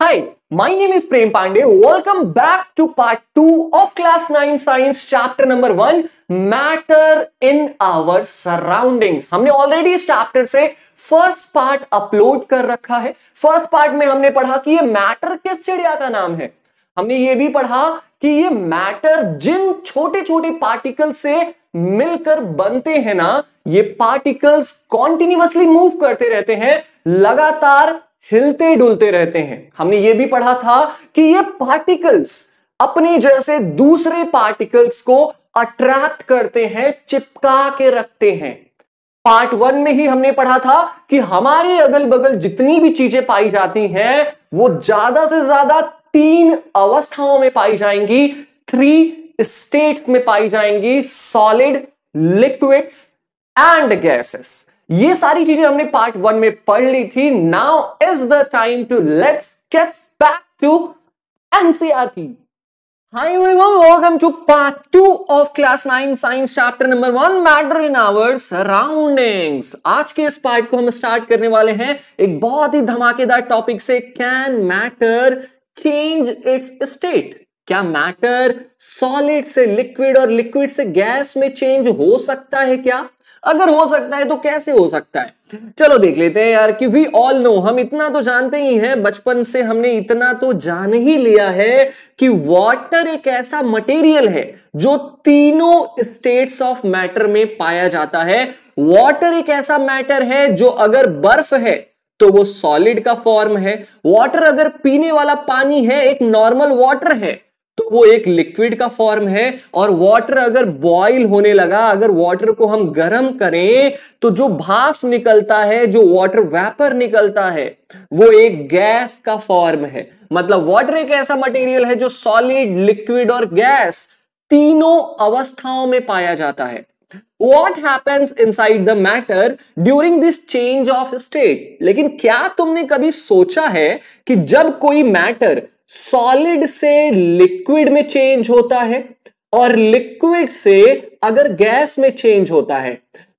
Hi, my name is Prem Pandey. Welcome back to part 2 of class 9 science chapter number 1 matter in our surroundings हमने already इस chapter से first part upload कर रखा है first part में हमने पढ़ा कि ये मैटर किस चिड़िया का नाम है हमने ये भी पढ़ा कि ये मैटर जिन छोटे छोटे पार्टिकल से मिलकर बनते हैं ना ये पार्टिकल्स कॉन्टिन्यूसली मूव करते रहते हैं लगातार हिलते डुलते रहते हैं हमने ये भी पढ़ा था कि ये पार्टिकल्स अपने जैसे दूसरे पार्टिकल्स को अट्रैक्ट करते हैं चिपका के रखते हैं पार्ट वन में ही हमने पढ़ा था कि हमारे अगल बगल जितनी भी चीजें पाई जाती हैं वो ज्यादा से ज्यादा तीन अवस्थाओं में पाई जाएंगी थ्री स्टेट में पाई जाएंगी सॉलिड लिक्विड्स एंड गैसेस ये सारी चीजें हमने पार्ट वन में पढ़ ली थी now is the time to let's gets back to NCR Hi everyone, welcome to part 2 of class 9 science chapter number 1 matter in our surroundings. आज के इस पार्ट को हम स्टार्ट करने वाले हैं एक बहुत ही धमाकेदार टॉपिक से can matter change its state क्या मैटर सॉलिड से लिक्विड और लिक्विड से गैस में चेंज हो सकता है क्या अगर हो सकता है तो कैसे हो सकता है चलो देख लेते हैं यार कि वी ऑल नो हम इतना तो जानते ही हैं बचपन से हमने इतना तो जान ही लिया है कि वाटर एक ऐसा मटेरियल है जो तीनों स्टेट्स ऑफ मैटर में पाया जाता है वाटर एक ऐसा मैटर है जो अगर बर्फ है तो वो सॉलिड का फॉर्म है वाटर अगर पीने वाला पानी है एक नॉर्मल वाटर है वो एक लिक्विड का फॉर्म है और वाटर अगर बॉइल होने लगा अगर वाटर को हम गर्म करें तो जो भाप निकलता है जो वाटर वेपर निकलता है वो एक गैस का फॉर्म है मतलब वाटर एक ऐसा मटेरियल है जो सॉलिड लिक्विड और गैस तीनों अवस्थाओं में पाया जाता है what happens inside the matter during this change of state लेकिन क्या तुमने कभी सोचा है कि जब कोई मैटर सॉलिड से लिक्विड में चेंज होता है और लिक्विड से अगर गैस में चेंज होता है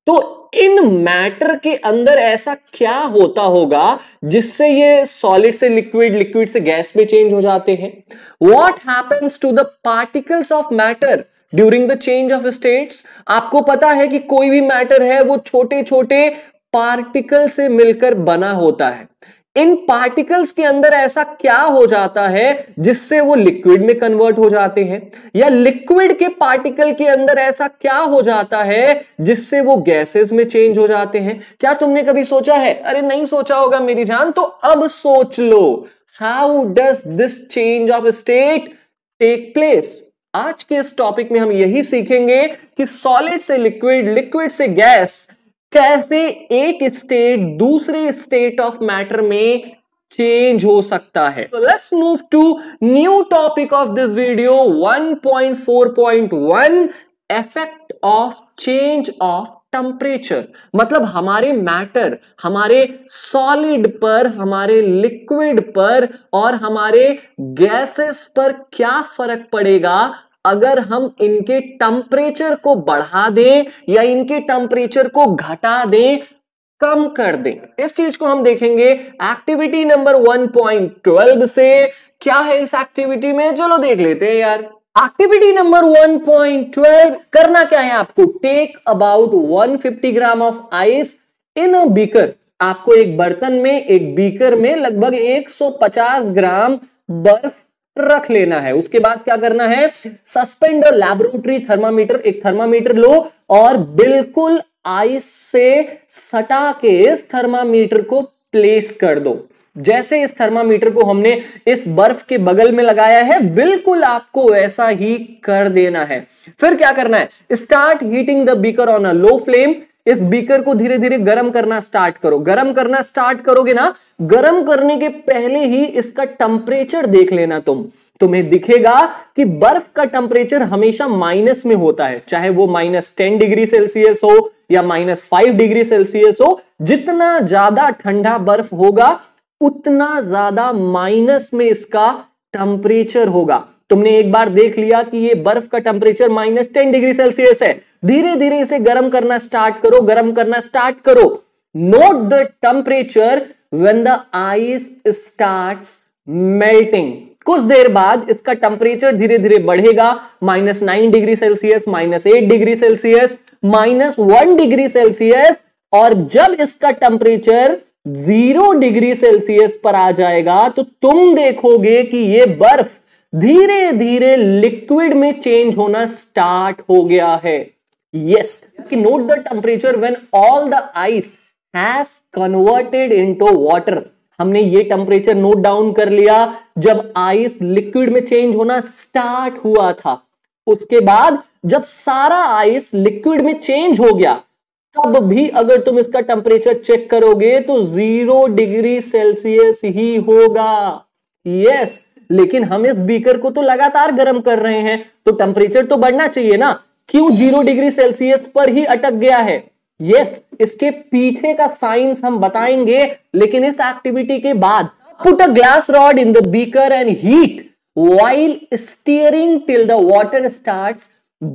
तो इन मैटर के अंदर ऐसा क्या होता होगा जिससे ये सॉलिड से लिक्विड लिक्विड से गैस में चेंज हो जाते हैं what happens to the particles of matter during the change of states आपको पता है कि कोई भी मैटर है वो छोटे छोटे पार्टिकल से मिलकर बना होता है इन पार्टिकल्स के अंदर ऐसा क्या हो जाता है जिससे वो लिक्विड में कन्वर्ट हो जाते हैं या लिक्विड के पार्टिकल के अंदर ऐसा क्या हो जाता है जिससे वो गैसेस में चेंज हो जाते हैं क्या तुमने कभी सोचा है अरे नहीं सोचा होगा मेरी जान तो अब सोच लो how does this change of state take place आज के इस टॉपिक में हम यही सीखेंगे कि सॉलिड से लिक्विड लिक्विड से गैस कैसे एक स्टेट दूसरे स्टेट ऑफ मैटर में चेंज हो सकता है let's move to new topic of this video 1.4.1 effect of change of temperature मतलब हमारे मैटर हमारे सॉलिड पर हमारे लिक्विड पर और हमारे गैसेस पर क्या फर्क पड़ेगा अगर हम इनके टेम्परेचर को बढ़ा दें या इनके टेम्परेचर को घटा दें कम कर दें इस चीज को हम देखेंगे एक्टिविटी नंबर 1.12 से क्या है इस एक्टिविटी में चलो देख लेते हैं यार एक्टिविटी नंबर 1.12 करना क्या है आपको take about 150 gram of ice in a beaker आपको एक बर्तन में एक बीकर में लगभग 150 ग्राम बर्फ रख लेना है उसके बाद क्या करना है सस्पेंड लैबोरेटरी थर्मामीटर एक थर्मामीटर लो और बिल्कुल आइस से सटा के इस थर्मामीटर को प्लेस कर दो जैसे इस थर्मामीटर को हमने इस बर्फ के बगल में लगाया है बिल्कुल आपको वैसा ही कर देना है फिर क्या करना है start heating the beaker on a low flame इस बीकर को धीरे धीरे गर्म करना स्टार्ट करो गर्म करना स्टार्ट करोगे ना गर्म करने के पहले ही इसका टेम्परेचर देख लेना तुम तुम्हें दिखेगा कि बर्फ का टेम्परेचर हमेशा माइनस में होता है चाहे वो माइनस टेन डिग्री सेल्सियस हो या माइनस फाइव डिग्री सेल्सियस हो जितना ज्यादा ठंडा बर्फ होगा उतना ज्यादा माइनस में इसका टेम्परेचर होगा तुमने एक बार देख लिया कि ये बर्फ का temperature minus ten degree Celsius है धीरे धीरे इसे गर्म करना स्टार्ट करो गर्म करना स्टार्ट करो note the temperature when the ice start melting कुछ देर बाद इसका टेम्परेचर धीरे धीरे बढ़ेगा minus nine degree Celsius minus eight degree Celsius minus one degree Celsius और जब इसका टेम्परेचर जीरो डिग्री सेल्सियस पर आ जाएगा तो तुम देखोगे कि ये बर्फ धीरे धीरे लिक्विड में चेंज होना स्टार्ट हो गया है यस कि note the temperature when all the ice has converted into water हमने ये टेम्परेचर नोट डाउन कर लिया जब आइस लिक्विड में चेंज होना स्टार्ट हुआ था उसके बाद जब सारा आइस लिक्विड में चेंज हो गया तब भी अगर तुम इसका टेम्परेचर चेक करोगे तो जीरो डिग्री सेल्सियस ही होगा यस लेकिन हम इस बीकर को तो लगातार गर्म कर रहे हैं तो टेम्परेचर तो बढ़ना चाहिए ना क्यों जीरो डिग्री सेल्सियस पर ही अटक गया है यस yes, इसके पीछे का साइंस हम बताएंगे लेकिन इस एक्टिविटी के बाद put a glass rod in the beaker and heat while stirring till the water start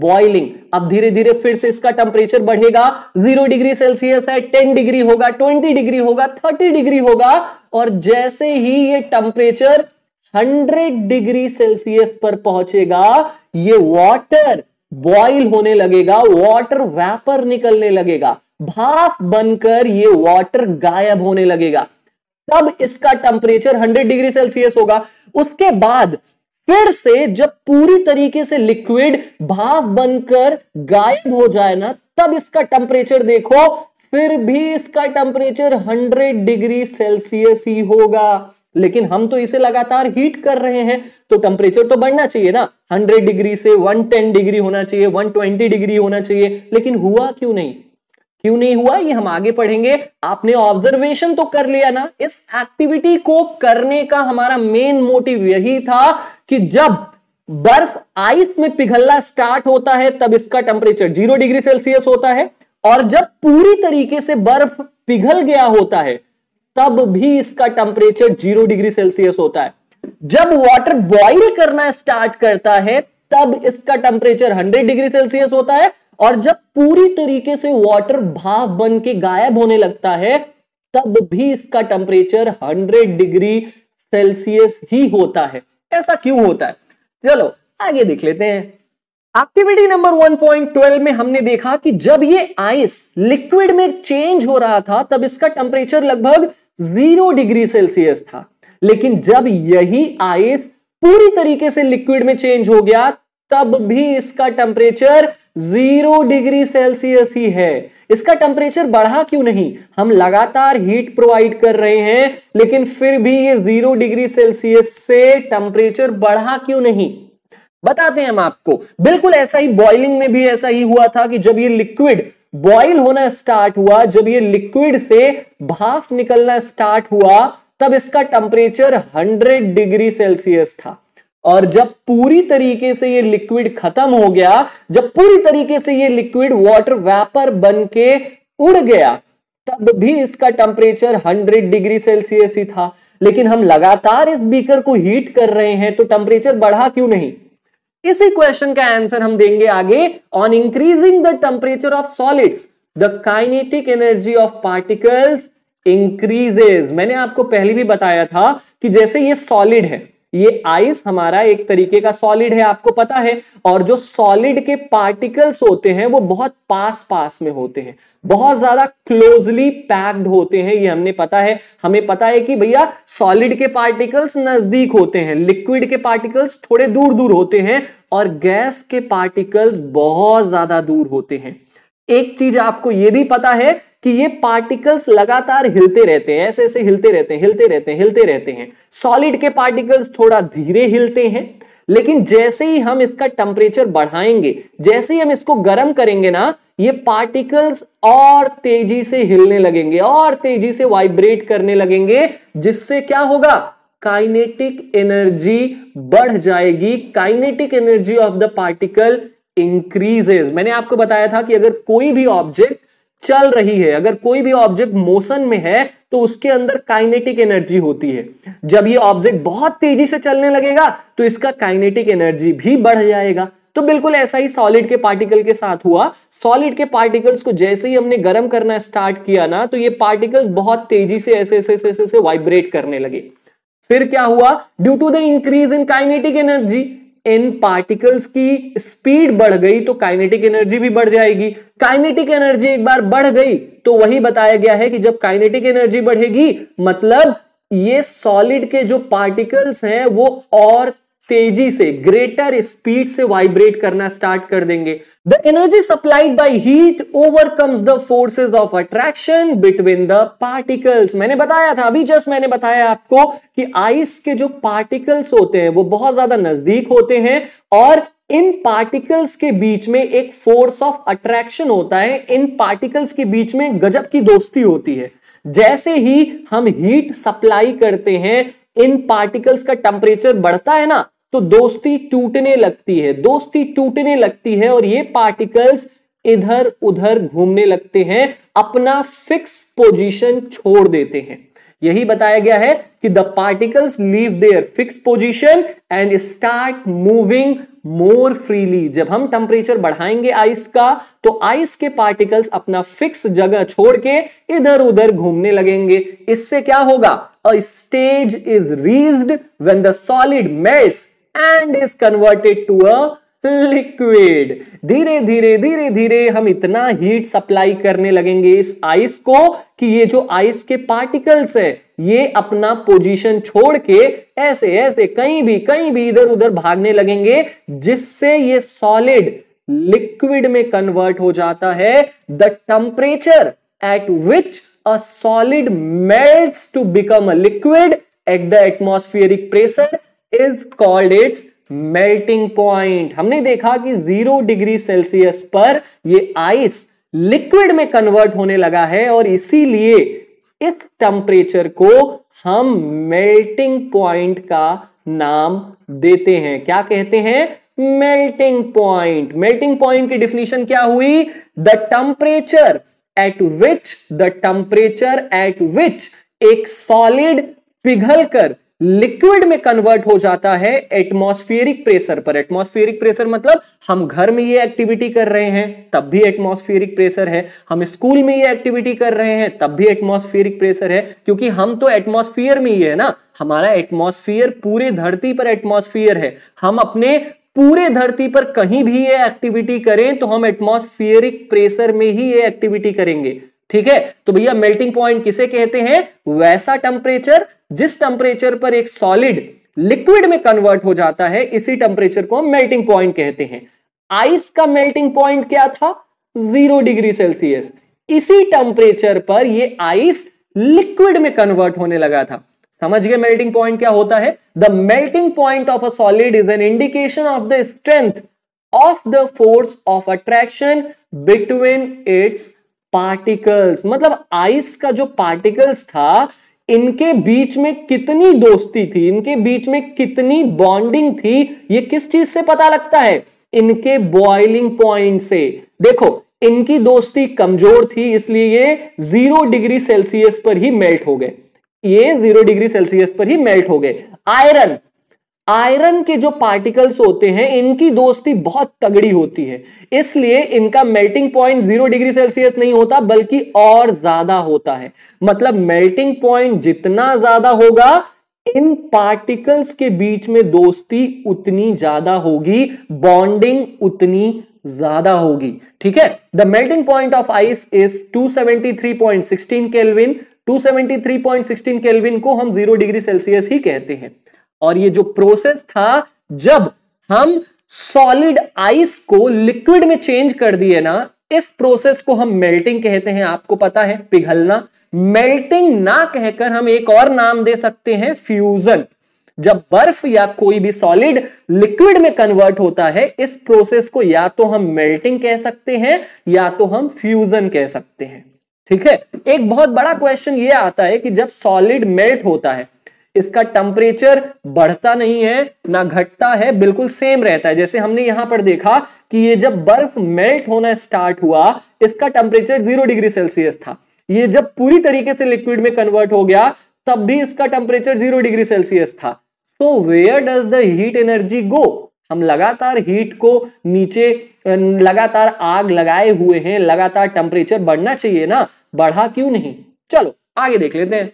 boiling अब धीरे धीरे फिर से इसका टेम्परेचर बढ़ेगा जीरो डिग्री सेल्सियस है टेन डिग्री होगा ट्वेंटी डिग्री होगा थर्टी डिग्री होगा और जैसे ही ये टेम्परेचर हंड्रेड डिग्री सेल्सियस पर पहुंचेगा ये वाटर बॉइल होने लगेगा वाटर वेपर निकलने लगेगा भाफ बनकर ये वाटर गायब होने लगेगा तब इसका टेम्परेचर 100 डिग्री सेल्सियस होगा उसके बाद फिर से जब पूरी तरीके से लिक्विड भाफ बनकर गायब हो जाए ना तब इसका टेम्परेचर देखो फिर भी इसका टेम्परेचर 100 डिग्री सेल्सियस ही होगा लेकिन हम तो इसे लगातार हीट कर रहे हैं तो टेम्परेचर तो बढ़ना चाहिए ना 100 डिग्री से 110 डिग्री होना चाहिए 120 डिग्री होना चाहिए लेकिन हुआ क्यों नहीं क्यों नहीं हुआ ये हम आगे पढ़ेंगे आपने ऑब्जर्वेशन तो कर लिया ना इस एक्टिविटी को करने का हमारा मेन मोटिव यही था कि जब बर्फ आइस में पिघलना स्टार्ट होता है तब इसका टेम्परेचर जीरो डिग्री सेल्सियस होता है और जब पूरी तरीके से बर्फ पिघल गया होता है तब भी इसका टेम्परेचर जीरो डिग्री सेल्सियस होता है जब वाटर बॉइल करना स्टार्ट करता है तब इसका टेम्परेचर 100 डिग्री सेल्सियस होता है और जब पूरी तरीके से वाटर भाप बन के गायब होने लगता है तब भी इसका टेम्परेचर 100 डिग्री सेल्सियस ही होता है ऐसा क्यों होता है चलो आगे देख लेते हैं एक्टिविटी नंबर 1.12 में हमने देखा कि जब ये आइस लिक्विड में चेंज हो रहा था तब इसका टेम्परेचर लगभग जीरो डिग्री सेल्सियस था लेकिन जब यही आइस पूरी तरीके से लिक्विड में चेंज हो गया तब भी इसका टेम्परेचर जीरो डिग्री सेल्सियस ही है इसका टेम्परेचर बढ़ा क्यों नहीं हम लगातार हीट प्रोवाइड कर रहे हैं लेकिन फिर भी ये जीरो डिग्री सेल्सियस से टेम्परेचर बढ़ा क्यों नहीं बताते हैं हम आपको बिल्कुल ऐसा ही बॉइलिंग में भी ऐसा ही हुआ था कि जब ये लिक्विड बॉइल होना स्टार्ट हुआ जब ये लिक्विड से भाफ निकलना स्टार्ट हुआ तब इसका टेम्परेचर 100 डिग्री सेल्सियस था और जब पूरी तरीके से ये लिक्विड खत्म हो गया जब पूरी तरीके से ये लिक्विड वाटर वेपर बन के उड़ गया तब भी इसका टेम्परेचर 100 डिग्री सेल्सियस ही था लेकिन हम लगातार इस बीकर को हीट कर रहे हैं तो टेम्परेचर बढ़ा क्यों नहीं इसी क्वेश्चन का आंसर हम देंगे आगे on increasing the temperature of solids the kinetic energy of particles increases मैंने आपको पहले भी बताया था कि जैसे ये सॉलिड है ये आइस हमारा एक तरीके का सॉलिड है आपको पता है और जो सॉलिड के पार्टिकल्स होते हैं वो बहुत पास पास में होते हैं बहुत ज्यादा क्लोजली पैक्ड होते हैं ये हमने पता है हमें पता है कि भैया सॉलिड के पार्टिकल्स नजदीक होते हैं लिक्विड के पार्टिकल्स थोड़े दूर दूर होते हैं और गैस के पार्टिकल्स बहुत ज्यादा दूर होते हैं एक चीज आपको यह भी पता है कि ये पार्टिकल्स लगातार हिलते रहते हैं ऐसे ऐसे हिलते रहते हैं हिलते रहते हैं हिलते रहते हैं सॉलिड के पार्टिकल्स थोड़ा धीरे हिलते हैं लेकिन जैसे ही हम इसका टेम्परेचर बढ़ाएंगे जैसे ही हम इसको गर्म करेंगे ना ये पार्टिकल्स और तेजी से हिलने लगेंगे और तेजी से वाइब्रेट करने लगेंगे जिससे क्या होगा काइनेटिक एनर्जी बढ़ जाएगी kinetic energy of the particle increases मैंने आपको बताया था कि अगर कोई भी ऑब्जेक्ट चल रही है अगर कोई भी ऑब्जेक्ट मोशन में है तो उसके अंदर काइनेटिक एनर्जी होती है जब ये ऑब्जेक्ट बहुत तेजी से चलने लगेगा तो इसका काइनेटिक एनर्जी भी बढ़ जाएगा तो बिल्कुल ऐसा ही सॉलिड के पार्टिकल के साथ हुआ सॉलिड के पार्टिकल्स को जैसे ही हमने गर्म करना स्टार्ट किया ना तो ये पार्टिकल्स बहुत तेजी से ऐसे ऐसे ऐसे ऐसे वाइब्रेट करने लगे फिर क्या हुआ due to the increase in kinetic energy इन पार्टिकल्स की स्पीड बढ़ गई तो काइनेटिक एनर्जी भी बढ़ जाएगी काइनेटिक एनर्जी एक बार बढ़ गई तो वही बताया गया है कि जब काइनेटिक एनर्जी बढ़ेगी मतलब ये सॉलिड के जो पार्टिकल्स हैं वो और तेजी से ग्रेटर स्पीड से वाइब्रेट करना स्टार्ट कर देंगे the energy supplied by heat overcomes the forces of attraction between the particles मैंने बताया था अभी जस्ट मैंने बताया आपको कि आइस के जो पार्टिकल्स होते हैं वो बहुत ज्यादा नजदीक होते हैं और इन पार्टिकल्स के बीच में एक फोर्स ऑफ अट्रैक्शन होता है इन पार्टिकल्स के बीच में गजब की दोस्ती होती है जैसे ही हम हीट सप्लाई करते हैं इन पार्टिकल्स का टेम्परेचर बढ़ता है ना तो दोस्ती टूटने लगती है दोस्ती टूटने लगती है और ये पार्टिकल्स इधर उधर घूमने लगते हैं अपना फिक्स पोजीशन छोड़ देते हैं यही बताया गया है कि the particles leave their fix position and start moving more freely जब हम टेम्परेचर बढ़ाएंगे आइस का तो आइस के पार्टिकल्स अपना फिक्स जगह छोड़ के इधर उधर घूमने लगेंगे इससे क्या होगा a stage is reached when the solid melts and is converted to a liquid धीरे धीरे धीरे धीरे हम इतना हीट सप्लाई करने लगेंगे इस आइस को कि ये जो आइस के पार्टिकल्स है ये अपना पोजीशन छोड़ के ऐसे ऐसे कहीं भी कहीं भी इधर उधर भागने लगेंगे जिससे ये सॉलिड लिक्विड में कन्वर्ट हो जाता है the temperature at which a solid melts to become a liquid at the atmospheric pressure is called its melting point हमने देखा कि जीरो डिग्री सेल्सियस पर ये आइस लिक्विड में कन्वर्ट होने लगा है और इसीलिए इस टेम्परेचर को हम मेल्टिंग पॉइंट का नाम देते हैं क्या कहते हैं मेल्टिंग पॉइंट मेल्टिंग पॉइंट की definition क्या हुई the temperature at which the temperature at which एक सॉलिड पिघलकर लिक्विड में कन्वर्ट हो जाता है एटमॉस्फेरिक प्रेशर पर एटमॉस्फेरिक प्रेशर मतलब हम घर में ये एक्टिविटी कर रहे हैं तब भी एटमॉस्फेरिक प्रेशर है हम स्कूल में ये एक्टिविटी कर रहे हैं तब भी एटमॉस्फेरिक प्रेशर है क्योंकि हम तो एटमॉस्फेयर में ही है ना हमारा एटमॉस्फेयर पूरे धरती पर एटमॉस्फेयर है हम अपने पूरे धरती पर कहीं भी ये एक्टिविटी करें तो हम एटमॉस्फेरिक प्रेशर में ही ये एक्टिविटी करेंगे ठीक है तो भैया मेल्टिंग पॉइंट किसे कहते हैं वैसा टेम्परेचर जिस टेम्परेचर पर एक सॉलिड लिक्विड में कन्वर्ट हो जाता है इसी टेम्परेचर को हम मेल्टिंग पॉइंट कहते हैं आइस का मेल्टिंग पॉइंट क्या था जीरो डिग्री सेल्सियस इसी टेम्परेचर पर यह आइस लिक्विड में कन्वर्ट होने लगा था समझ गए मेल्टिंग पॉइंट क्या होता है the melting point of a solid is an indication of the strength of the force of attraction between its particles मतलब आइस का जो पार्टिकल्स था इनके बीच में कितनी दोस्ती थी इनके बीच में कितनी बॉन्डिंग थी ये किस चीज से पता लगता है इनके बॉइलिंग पॉइंट से देखो इनकी दोस्ती कमजोर थी इसलिए ये जीरो डिग्री सेल्सियस पर ही मेल्ट हो गए ये जीरो डिग्री सेल्सियस पर ही मेल्ट हो गए आयरन आयरन के जो पार्टिकल्स होते हैं इनकी दोस्ती बहुत तगड़ी होती है इसलिए इनका melting point zero degree Celsius नहीं होता बल्कि और ज्यादा होता है मतलब मेल्टिंग पॉइंट जितना ज्यादा होगा इन पार्टिकल्स के बीच में दोस्ती उतनी ज्यादा होगी बॉन्डिंग उतनी ज्यादा होगी ठीक है the melting point of ice is 273.16 kelvin 273.16 kelvin को हम जीरो डिग्री सेल्सियस ही कहते हैं और ये जो प्रोसेस था जब हम सॉलिड आइस को लिक्विड में चेंज कर दिए ना इस प्रोसेस को हम मेल्टिंग कहते हैं आपको पता है पिघलना मेल्टिंग ना कहकर हम एक और नाम दे सकते हैं फ्यूजन जब बर्फ या कोई भी सॉलिड लिक्विड में कन्वर्ट होता है इस प्रोसेस को या तो हम मेल्टिंग कह सकते हैं या तो हम फ्यूजन कह सकते हैं ठीक है एक बहुत बड़ा क्वेश्चन ये आता है कि जब सॉलिड मेल्ट होता है इसका टेम्परेचर बढ़ता नहीं है ना घटता है बिल्कुल सेम रहता है जैसे हमने यहां पर देखा कि ये जब बर्फ मेल्ट होना स्टार्ट हुआ इसका टेम्परेचर जीरो डिग्री सेल्सियस था ये जब पूरी तरीके से लिक्विड में कन्वर्ट हो गया तब भी इसका टेम्परेचर जीरो डिग्री सेल्सियस था so where does the heat energy go हम लगातार हीट को नीचे लगातार आग लगाए हुए हैं लगातार टेम्परेचर बढ़ना चाहिए ना बढ़ा क्यों नहीं चलो आगे देख लेते हैं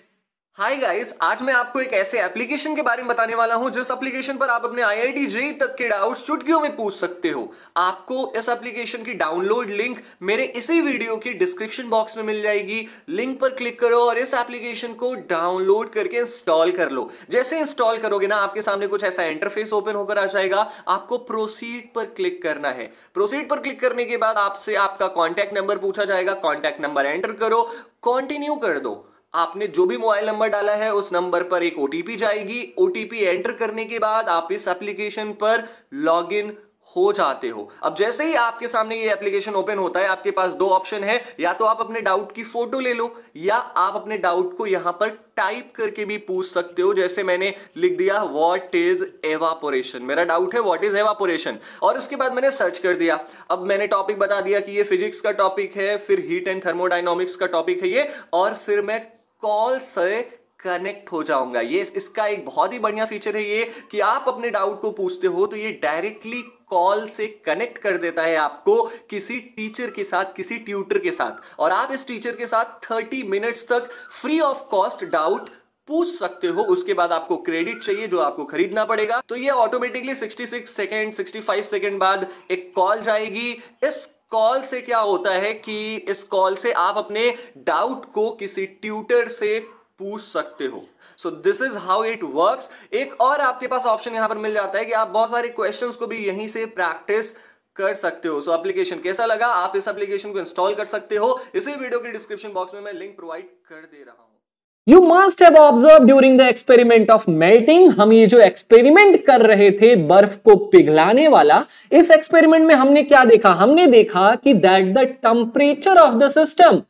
हाय गाइस आज मैं आपको एक ऐसे एप्लीकेशन के बारे में बताने वाला हूं जिस एप्लीकेशन पर आप अपने आईआईटी जेई तक के डाउट चुटकियों में पूछ सकते हो आपको इस एप्लीकेशन की डाउनलोड लिंक मेरे इसी वीडियो की डिस्क्रिप्शन बॉक्स में मिल जाएगी लिंक पर क्लिक करो और इस एप्लीकेशन को डाउनलोड करके इंस्टॉल कर लो जैसे इंस्टॉल करोगे ना आपके सामने कुछ ऐसा इंटरफेस ओपन होकर आ जाएगा आपको प्रोसीड पर क्लिक करना है प्रोसीड पर क्लिक करने के बाद आपसे आपका कॉन्टैक्ट नंबर पूछा जाएगा कॉन्टैक्ट नंबर एंटर करो कॉन्टिन्यू कर दो आपने जो भी मोबाइल नंबर डाला है उस नंबर पर एक ओटीपी जाएगी ओटीपी एंटर करने के बाद आप इस एप्लीकेशन पर लॉग इन हो जाते हो अब जैसे ही आपके सामने ये एप्लीकेशन ओपन होता है आपके पास दो ऑप्शन है या तो आप अपने डाउट की फोटो ले लो या आप अपने डाउट को यहां पर टाइप करके भी पूछ सकते हो जैसे मैंने लिख दिया व्हाट इज एवापोरेशन मेरा डाउट है व्हाट इज एवापोरेशन और उसके बाद मैंने सर्च कर दिया अब मैंने टॉपिक बता दिया कि ये फिजिक्स का टॉपिक है फिर हीट एंड थर्मोडाइनॉमिक्स का टॉपिक है ये और फिर मैं कॉल से कनेक्ट हो जाऊंगा ये इसका एक बहुत ही बढ़िया फीचर है ये कि आप अपने डाउट को पूछते हो तो ये डायरेक्टली कॉल से कनेक्ट कर देता है आपको किसी टीचर के साथ किसी ट्यूटर के साथ और आप इस टीचर के साथ 30 मिनट्स तक फ्री ऑफ कॉस्ट डाउट पूछ सकते हो उसके बाद आपको क्रेडिट चाहिए जो आपको खरीदना पड़ेगा तो ये ऑटोमेटिकली 66 सेकंड 65 सेकंड बाद एक कॉल जाएगी इस कॉल से क्या होता है कि इस कॉल से आप अपने डाउट को किसी ट्यूटर से पूछ सकते हो so this is how it works एक और आपके पास ऑप्शन यहां पर मिल जाता है कि आप बहुत सारे क्वेश्चंस को भी यहीं से प्रैक्टिस कर सकते हो सो so, एप्लीकेशन कैसा लगा आप इस एप्लीकेशन को इंस्टॉल कर सकते हो इसी वीडियो के डिस्क्रिप्शन बॉक्स में मैं लिंक प्रोवाइड कर दे रहा हूं you must have observe during the experiment of melting हम ये जो एक्सपेरिमेंट कर रहे थे बर्फ को पिघलाने वाला इस एक्सपेरिमेंट में हमने क्या देखा हमने देखा कि that the temperature of the system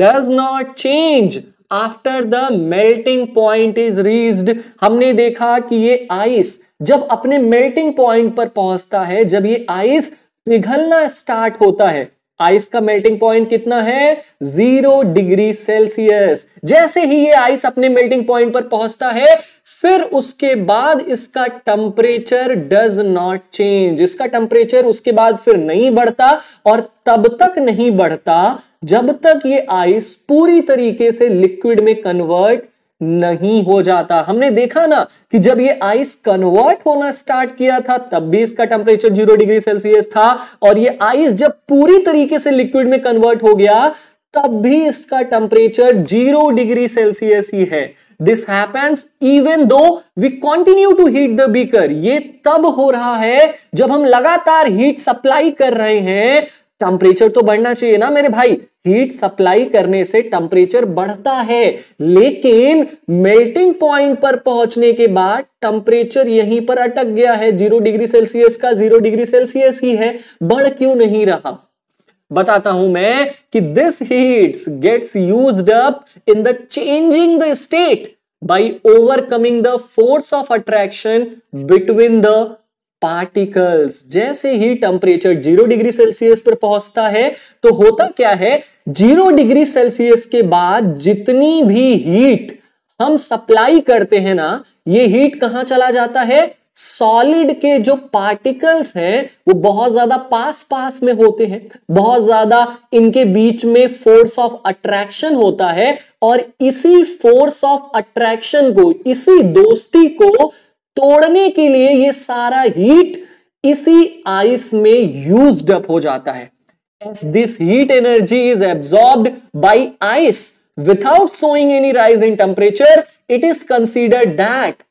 does not change after the melting point is reached हमने देखा कि ये आइस जब अपने मेल्टिंग पॉइंट पर पहुंचता है जब ये आइस पिघलना स्टार्ट होता है आइस का मेल्टिंग पॉइंट कितना है जीरो डिग्री सेल्सियस जैसे ही ये आइस अपने मेल्टिंग पॉइंट पर पहुंचता है फिर उसके बाद इसका टेम्परेचर डज नॉट चेंज इसका टेम्परेचर उसके बाद फिर नहीं बढ़ता और तब तक नहीं बढ़ता जब तक ये आइस पूरी तरीके से लिक्विड में कन्वर्ट नहीं हो जाता हमने देखा ना कि जब ये आइस कन्वर्ट होना स्टार्ट किया था तब भी इसका टेम्परेचर जीरो डिग्री सेल्सियस था और ये आइस जब पूरी तरीके से लिक्विड में कन्वर्ट हो गया तब भी इसका टेम्परेचर जीरो डिग्री सेल्सियस ही है this happens even though we continue to heat the beaker ये तब हो रहा है जब हम लगातार हीट सप्लाई कर रहे हैं टेम्परेचर तो बढ़ना चाहिए ना मेरे भाई हीट सप्लाई करने से टेम्परेचर बढ़ता है लेकिन मेल्टिंग पॉइंट पर पहुंचने के बाद टेम्परेचर यहीं पर अटक गया है जीरो डिग्री सेल्सियस का जीरो डिग्री सेल्सियस ही है बढ़ क्यों नहीं रहा बताता हूं मैं कि this heats gets used up in the changing the state by overcoming the force of attraction between the particles जैसे ही टेम्परेचर जीरो डिग्री सेल्सियस पर पहुंचता है तो होता क्या है जीरो डिग्री सेल्सियस के बाद जितनी भी हीट हम सप्लाई करते हैं ना ये हीट कहां चला जाता है सॉलिड के जो पार्टिकल्स हैं वो बहुत ज्यादा पास पास में होते हैं बहुत ज्यादा इनके बीच में फोर्स ऑफ अट्रैक्शन होता है और इसी फोर्स ऑफ अट्रैक्शन को इसी दोस्ती को तोड़ने के लिए ये सारा हीट इसी आइस में यूज हो जाता है as this heat energy is absorb by ice without showing any rise in temperature it is considered that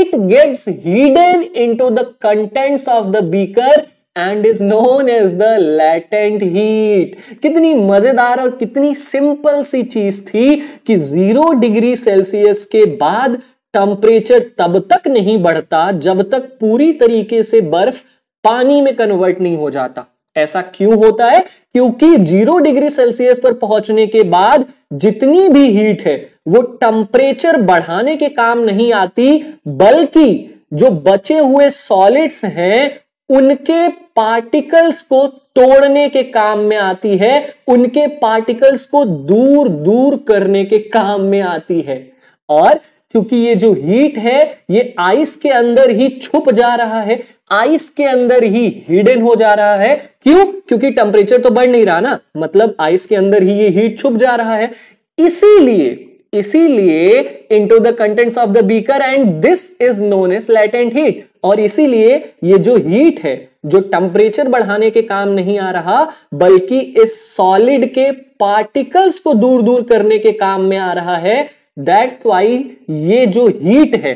it gets hidden into the contents of the beaker and is known as the latent heat कितनी मजेदार और कितनी simple सी चीज थी कि zero degree Celsius के बाद temperature तब तक नहीं बढ़ता जब तक पूरी तरीके से बर्फ पानी में कन्वर्ट नहीं हो जाता ऐसा क्यों होता है क्योंकि जीरो डिग्री सेल्सियस पर पहुंचने के बाद जितनी भी हीट है वो टेम्परेचर बढ़ाने के काम नहीं आती बल्कि जो बचे हुए सॉलिड्स हैं उनके पार्टिकल्स को तोड़ने के काम में आती है उनके पार्टिकल्स को दूर दूर करने के काम में आती है और क्योंकि ये जो हीट है ये आइस के अंदर ही छुप जा रहा है आइस के अंदर ही हिडन हो जा रहा है क्यों क्योंकि टेम्परेचर तो बढ़ नहीं रहा ना मतलब आइस के अंदर ही ये हीट छुप जा रहा है इसीलिए इसीलिए into the contents of the beaker and this is known as latent heat और इसीलिए ये जो हीट है जो टेम्परेचर बढ़ाने के काम नहीं आ रहा बल्कि इस सॉलिड के पार्टिकल्स को दूर दूर करने के काम में आ रहा है दैट्स वाई ये जो हीट है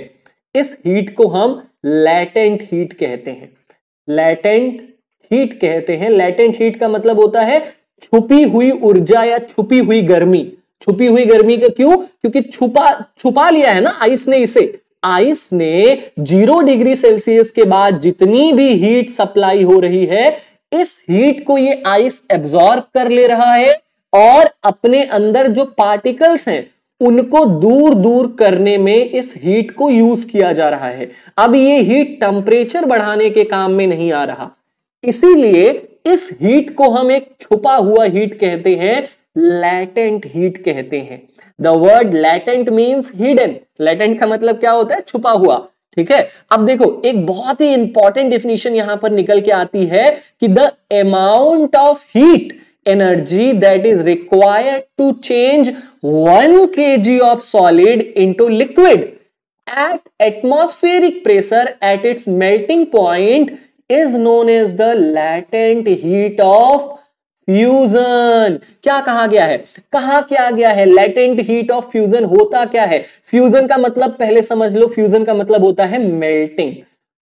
इस हीट को हम लैटेंट हीट कहते हैं लैटेंट हीट कहते हैं लैटेंट हीट का मतलब होता है छुपी हुई ऊर्जा या छुपी हुई गर्मी छुपी हुई गर्मी का क्यों क्योंकि छुपा छुपा लिया है ना आइस ने इसे आइस ने जीरो डिग्री सेल्सियस के बाद जितनी भी हीट सप्लाई हो रही है इस हीट को ये आइस एब्जॉर्ब कर ले रहा है और अपने अंदर जो पार्टिकल्स हैं उनको दूर दूर करने में इस हीट को यूज किया जा रहा है अब ये हीट टेम्परेचर बढ़ाने के काम में नहीं आ रहा इसीलिए इस हीट को हम एक छुपा हुआ हीट कहते हैं लैटेंट हीट कहते हैं the word latent means hidden latent का मतलब क्या होता है छुपा हुआ ठीक है अब देखो एक बहुत ही इंपॉर्टेंट डेफिनेशन यहां पर निकल के आती है कि the amount of heat energy that is required to change one K G of solid into liquid at atmospheric pressure at its melting point is known as the latent heat of fusion क्या कहा गया है कहा क्या गया है latent heat of fusion होता क्या है फ्यूजन का मतलब पहले समझ लो फ्यूजन का मतलब होता है मेल्टिंग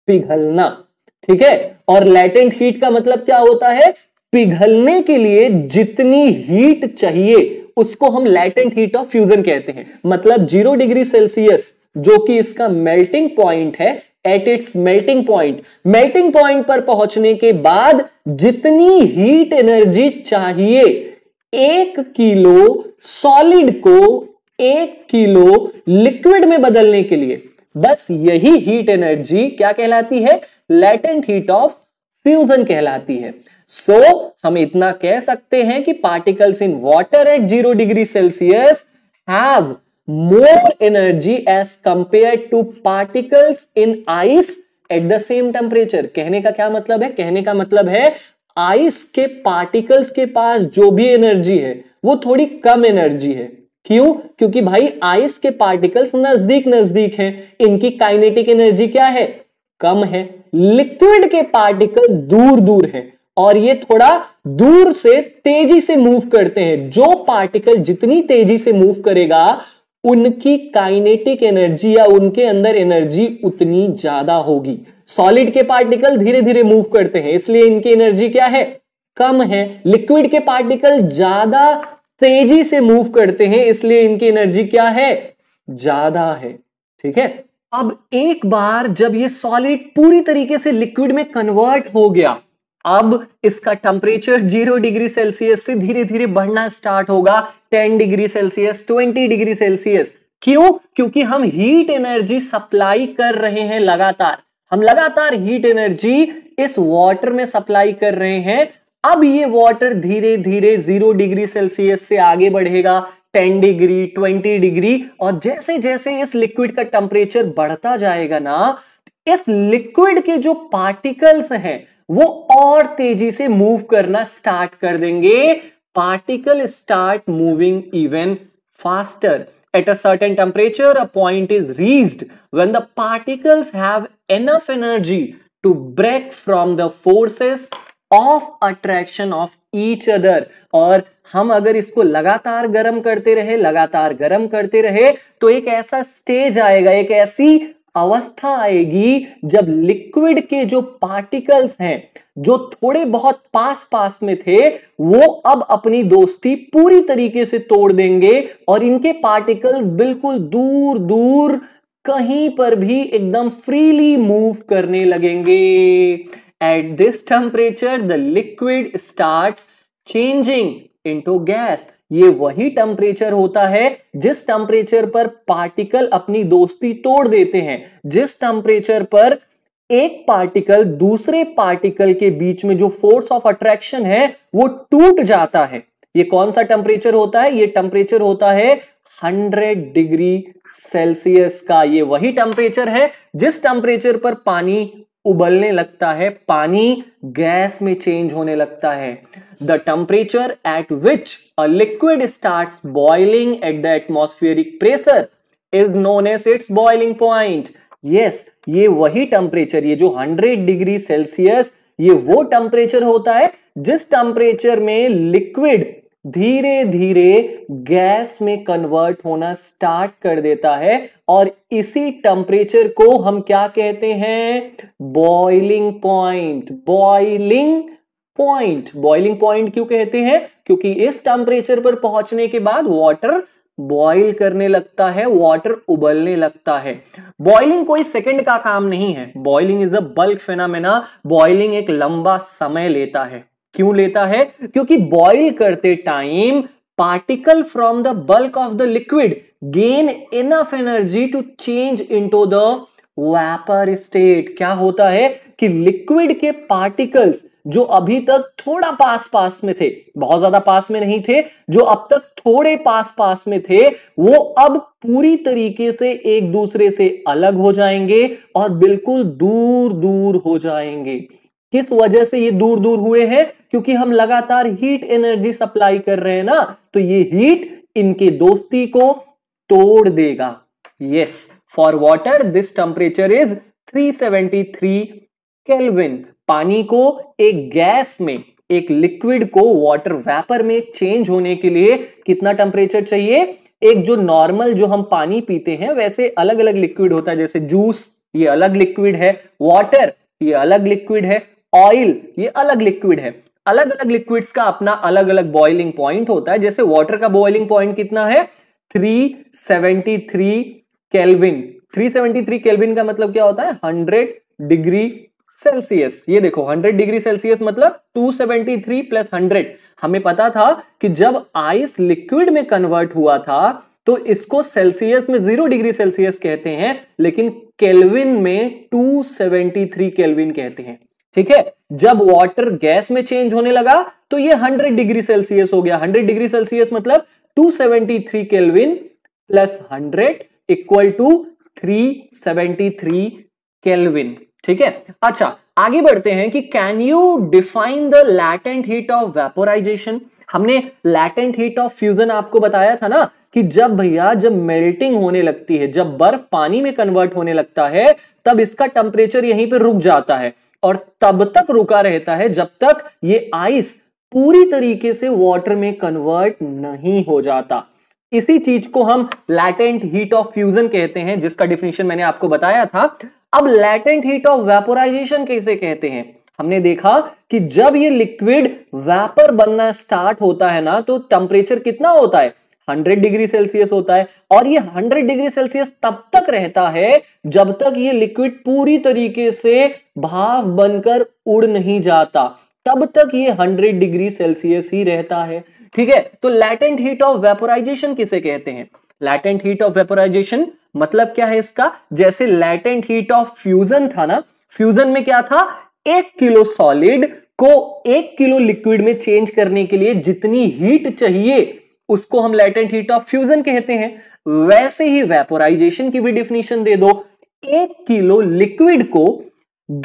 पिघलना ठीक है और लैटेंट हीट का मतलब क्या होता है पिघलने के लिए जितनी हीट चाहिए उसको हम लैटेंट हीट ऑफ फ्यूजन कहते हैं मतलब जीरो डिग्री सेल्सियस जो कि इसका मेल्टिंग पॉइंट है at its melting point melting point पर पहुंचने के बाद जितनी हीट एनर्जी चाहिए एक किलो सॉलिड को एक किलो लिक्विड में बदलने के लिए बस यही हीट एनर्जी क्या कहलाती है लैटेंट हीट ऑफ फ्यूजन कहलाती है सो so, हम इतना कह सकते हैं कि particles in water at zero degree Celsius have more energy as compare to particles in ice at the same temperature कहने का क्या मतलब है कहने का मतलब है आइस के पार्टिकल्स के पास जो भी एनर्जी है वो थोड़ी कम एनर्जी है क्यों क्योंकि भाई आइस के पार्टिकल्स नजदीक नजदीक हैं इनकी काइनेटिक एनर्जी क्या है कम है लिक्विड के पार्टिकल दूर दूर हैं और ये थोड़ा दूर से तेजी से मूव करते हैं जो पार्टिकल जितनी तेजी से मूव करेगा उनकी काइनेटिक एनर्जी या उनके अंदर एनर्जी उतनी ज्यादा होगी सॉलिड के पार्टिकल धीरे धीरे मूव करते हैं इसलिए इनकी एनर्जी क्या है कम है लिक्विड के पार्टिकल ज्यादा तेजी से मूव करते हैं इसलिए इनकी एनर्जी क्या है ज्यादा है ठीक है अब एक बार जब ये सॉलिड पूरी तरीके से लिक्विड में कन्वर्ट हो गया अब इसका टेम्परेचर जीरो डिग्री सेल्सियस से धीरे धीरे बढ़ना स्टार्ट होगा ten degree Celsius twenty degree Celsius क्यों क्योंकि हम हीट एनर्जी सप्लाई कर रहे हैं लगातार हम लगातार हीट एनर्जी इस वाटर में सप्लाई कर रहे हैं अब ये वाटर धीरे धीरे जीरो डिग्री सेल्सियस से आगे बढ़ेगा 10 डिग्री 20 डिग्री और जैसे जैसे इस लिक्विड का टेम्परेचर बढ़ता जाएगा ना इस लिक्विड के जो पार्टिकल्स हैं वो और तेजी से मूव करना स्टार्ट कर देंगे particle start moving even faster at a certain temperature a point is reached when the particles have enough energy to break from the forces of attraction of each other और हम अगर इसको लगातार गर्म करते रहे लगातार गर्म करते रहे तो एक ऐसा स्टेज आएगा एक ऐसी अवस्था आएगी जब लिक्विड के जो पार्टिकल्स हैं जो थोड़े बहुत पास पास में थे वो अब अपनी दोस्ती पूरी तरीके से तोड़ देंगे और इनके पार्टिकल बिल्कुल दूर दूर कहीं पर भी एकदम फ्रीली मूव करने लगेंगे At this temperature, the liquid starts changing into gas. ये वही टेम्परेचर होता है जिस टेम्परेचर पर पार्टिकल अपनी दोस्ती तोड़ देते हैं जिस टेम्परेचर पर एक पार्टिकल दूसरे पार्टिकल के बीच में जो फोर्स ऑफ अट्रैक्शन है वो टूट जाता है ये कौन सा टेम्परेचर होता है ये टेम्परेचर होता है 100 डिग्री सेल्सियस का ये वही टेम्परेचर है जिस टेम्परेचर पर पानी उबलने लगता है पानी गैस में चेंज होने लगता है the temperature at which a liquid start boiling at the atmospheric pressure is known as its boiling point yes ये वही टेम्परेचर ये जो 100 डिग्री सेल्सियस ये वो टेम्परेचर होता है जिस टेम्परेचर में लिक्विड धीरे धीरे गैस में कन्वर्ट होना स्टार्ट कर देता है और इसी टेम्परेचर को हम क्या कहते हैं boiling point boiling point boiling point क्यों कहते हैं क्योंकि इस टेम्परेचर पर पहुंचने के बाद वाटर बॉइल करने लगता है वाटर उबलने लगता है बॉइलिंग कोई सेकंड का काम नहीं है boiling is the bulk phenomena boiling एक लंबा समय लेता है क्यों लेता है क्योंकि बॉइल करते time particle from the bulk of the liquid gain enough energy to change into the vapour state क्या होता है कि लिक्विड के पार्टिकल्स जो अभी तक थोड़ा पास पास में थे बहुत ज्यादा पास में नहीं थे जो अब तक थोड़े पास पास में थे वो अब पूरी तरीके से एक दूसरे से अलग हो जाएंगे और बिल्कुल दूर दूर हो जाएंगे किस वजह से ये दूर दूर हुए हैं क्योंकि हम लगातार हीट एनर्जी सप्लाई कर रहे हैं ना तो ये हीट इनके दोस्ती को तोड़ देगा yes for water this temperature is 373 kelvin पानी को एक गैस में एक लिक्विड को वाटर वेपर में चेंज होने के लिए कितना टेम्परेचर चाहिए एक जो नॉर्मल जो हम पानी पीते हैं वैसे अलग अलग लिक्विड होता है जैसे जूस ये अलग लिक्विड है वाटर ये अलग लिक्विड है ऑयल ये अलग लिक्विड है अलग अलग लिक्विड्स का अपना अलग अलग बॉइलिंग पॉइंट होता है जैसे वाटर का बॉइलिंग पॉइंट कितना है 373 केल्विन 373 केल्विन का मतलब क्या होता है 100 डिग्री सेल्सियस ये देखो 100 डिग्री सेल्सियस मतलब 273 प्लस 100 हमें पता था कि जब आइस लिक्विड में कन्वर्ट हुआ था तो इसको सेल्सियस में जीरो डिग्री सेल्सियस कहते हैं लेकिन केल्विन में 273 केल्विन कहते हैं ठीक है जब वाटर गैस में चेंज होने लगा तो ये 100 डिग्री सेल्सियस हो गया 100 डिग्री सेल्सियस मतलब 273 kelvin plus 100 equal to 373 kelvin ठीक है अच्छा आगे बढ़ते हैं कि can you define the latent heat of vaporisation हमने लैटेंट हीट ऑफ फ्यूजन आपको बताया था ना कि जब भैया जब मेल्टिंग होने लगती है जब बर्फ पानी में कन्वर्ट होने लगता है तब इसका टेम्परेचर यहीं पे रुक जाता है और तब तक रुका रहता है जब तक ये आइस पूरी तरीके से वाटर में कन्वर्ट नहीं हो जाता इसी चीज को हम लैटेंट हीट ऑफ फ्यूजन कहते हैं जिसका डिफिनेशन मैंने आपको बताया था अब लैटेंट हीट ऑफ वेपोराइजेशन कैसे कहते हैं हमने देखा कि जब ये लिक्विड वेपर बनना स्टार्ट होता है ना तो टेम्परेचर कितना होता है 100 डिग्री सेल्सियस होता है और ये 100 डिग्री सेल्सियस तब तक रहता है जब तक ये लिक्विड पूरी तरीके से भाव बनकर उड़ नहीं जाता तब तक ये 100 डिग्री सेल्सियस ही रहता है ठीक है तो लैटेंट हीट ऑफ वेपोराइजेशन किसे कहते हैं लैटेंट हीट ऑफ वेपोराइजेशन मतलब क्या है इसका जैसे लैटेंट हीट ऑफ फ्यूजन था ना फ्यूजन में क्या था एक किलो सॉलिड को एक किलो लिक्विड में चेंज करने के लिए जितनी हीट चाहिए उसको हम लेटेंट हीट ऑफ फ्यूजन कहते हैं वैसे ही वेपोराइजेशन की भी डिफिनीशन दे दो एक किलो लिक्विड को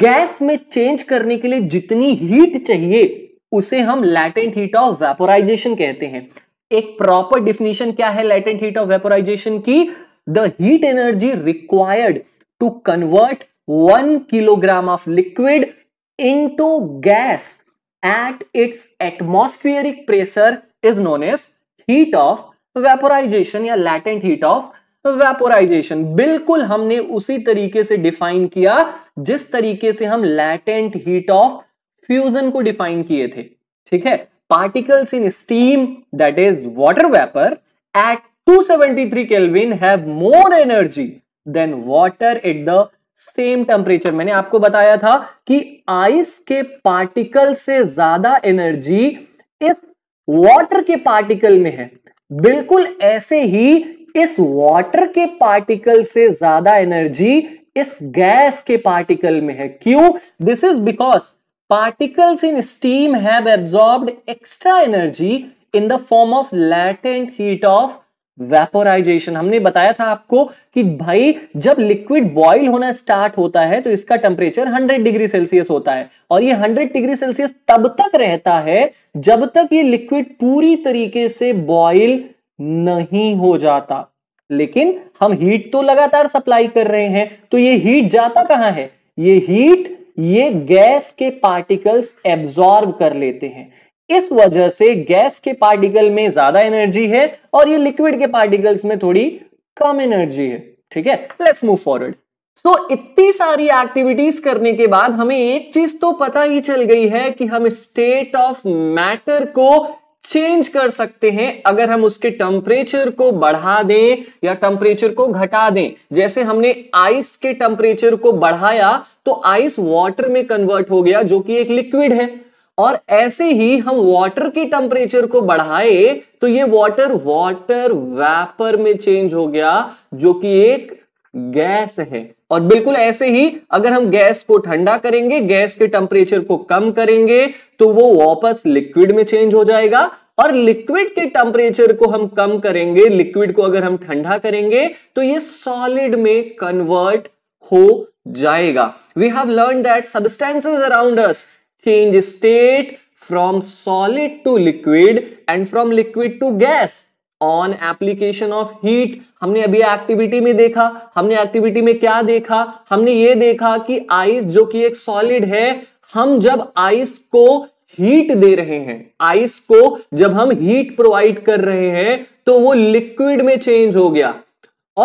गैस में चेंज करने के लिए जितनी हीट चाहिए उसे हम लैटेंट हीट ऑफ वेपोराइजेशन कहते हैं एक प्रॉपर डिफिनीशन क्या है लैटेंट हीट ऑफ वेपोराइजेशन की the heat energy required to convert one kilogram of liquid into gas at its atmospheric pressure is known as heat of vaporisation या latent heat of vaporisation बिल्कुल हमने उसी तरीके से define किया जिस तरीके से हम लैटेंट हीट ऑफ फ्यूजन को डिफाइन किए थे ठीक है particles in steam that is water vapour at 273 kelvin have more energy than water at the same temperature मैंने आपको बताया था कि आइस के पार्टिकल से ज्यादा एनर्जी इस वाटर के पार्टिकल में है बिल्कुल ऐसे ही इस वाटर के पार्टिकल से ज्यादा एनर्जी इस गैस के पार्टिकल में है क्यों this is because particles in steam have absorb extra energy in the form of latent heat of vaporisation हमने बताया था आपको कि भाई जब लिक्विड बॉइल होना स्टार्ट होता है तो इसका टेम्परेचर 100 डिग्री सेल्सियस होता है और ये 100 डिग्री सेल्सियस तब तक रहता है जब तक ये लिक्विड पूरी तरीके से बॉइल नहीं हो जाता लेकिन हम हीट तो लगातार सप्लाई कर रहे हैं तो ये हीट जाता कहां है ये हीट ये गैस के पार्टिकल्स एब्जॉर्ब कर लेते हैं इस वजह से गैस के पार्टिकल में ज्यादा एनर्जी है और ये लिक्विड के पार्टिकल्स में थोड़ी कम एनर्जी है ठीक है लेट्स मूव फॉरवर्ड सो इतनी सारी एक्टिविटीज करने के बाद हमें एक चीज तो पता ही चल गई है कि हम स्टेट ऑफ मैटर को चेंज कर सकते हैं अगर हम उसके टेम्परेचर को बढ़ा दें या टेम्परेचर को घटा दें जैसे हमने आइस के टेम्परेचर को बढ़ाया तो आइस वाटर में कन्वर्ट हो गया जो कि एक लिक्विड है और ऐसे ही हम वाटर की टेम्परेचर को बढ़ाए तो ये वाटर वाटर वेपर में चेंज हो गया जो कि एक गैस है और बिल्कुल ऐसे ही अगर हम गैस को ठंडा करेंगे गैस के टेम्परेचर को कम करेंगे तो वो वापस लिक्विड में चेंज हो जाएगा और लिक्विड के टेम्परेचर को हम कम करेंगे लिक्विड को अगर हम ठंडा करेंगे तो ये सॉलिड में कन्वर्ट हो जाएगा we have learn that substances around us change state from solid to liquid and from liquid to gas on application of heat हमने अभी एक्टिविटी में देखा हमने एक्टिविटी में क्या देखा हमने ये देखा कि आइस जो कि एक सॉलिड है हम जब आइस को हीट दे रहे हैं आइस को जब हम हीट प्रोवाइड कर रहे हैं तो वो लिक्विड में चेंज हो गया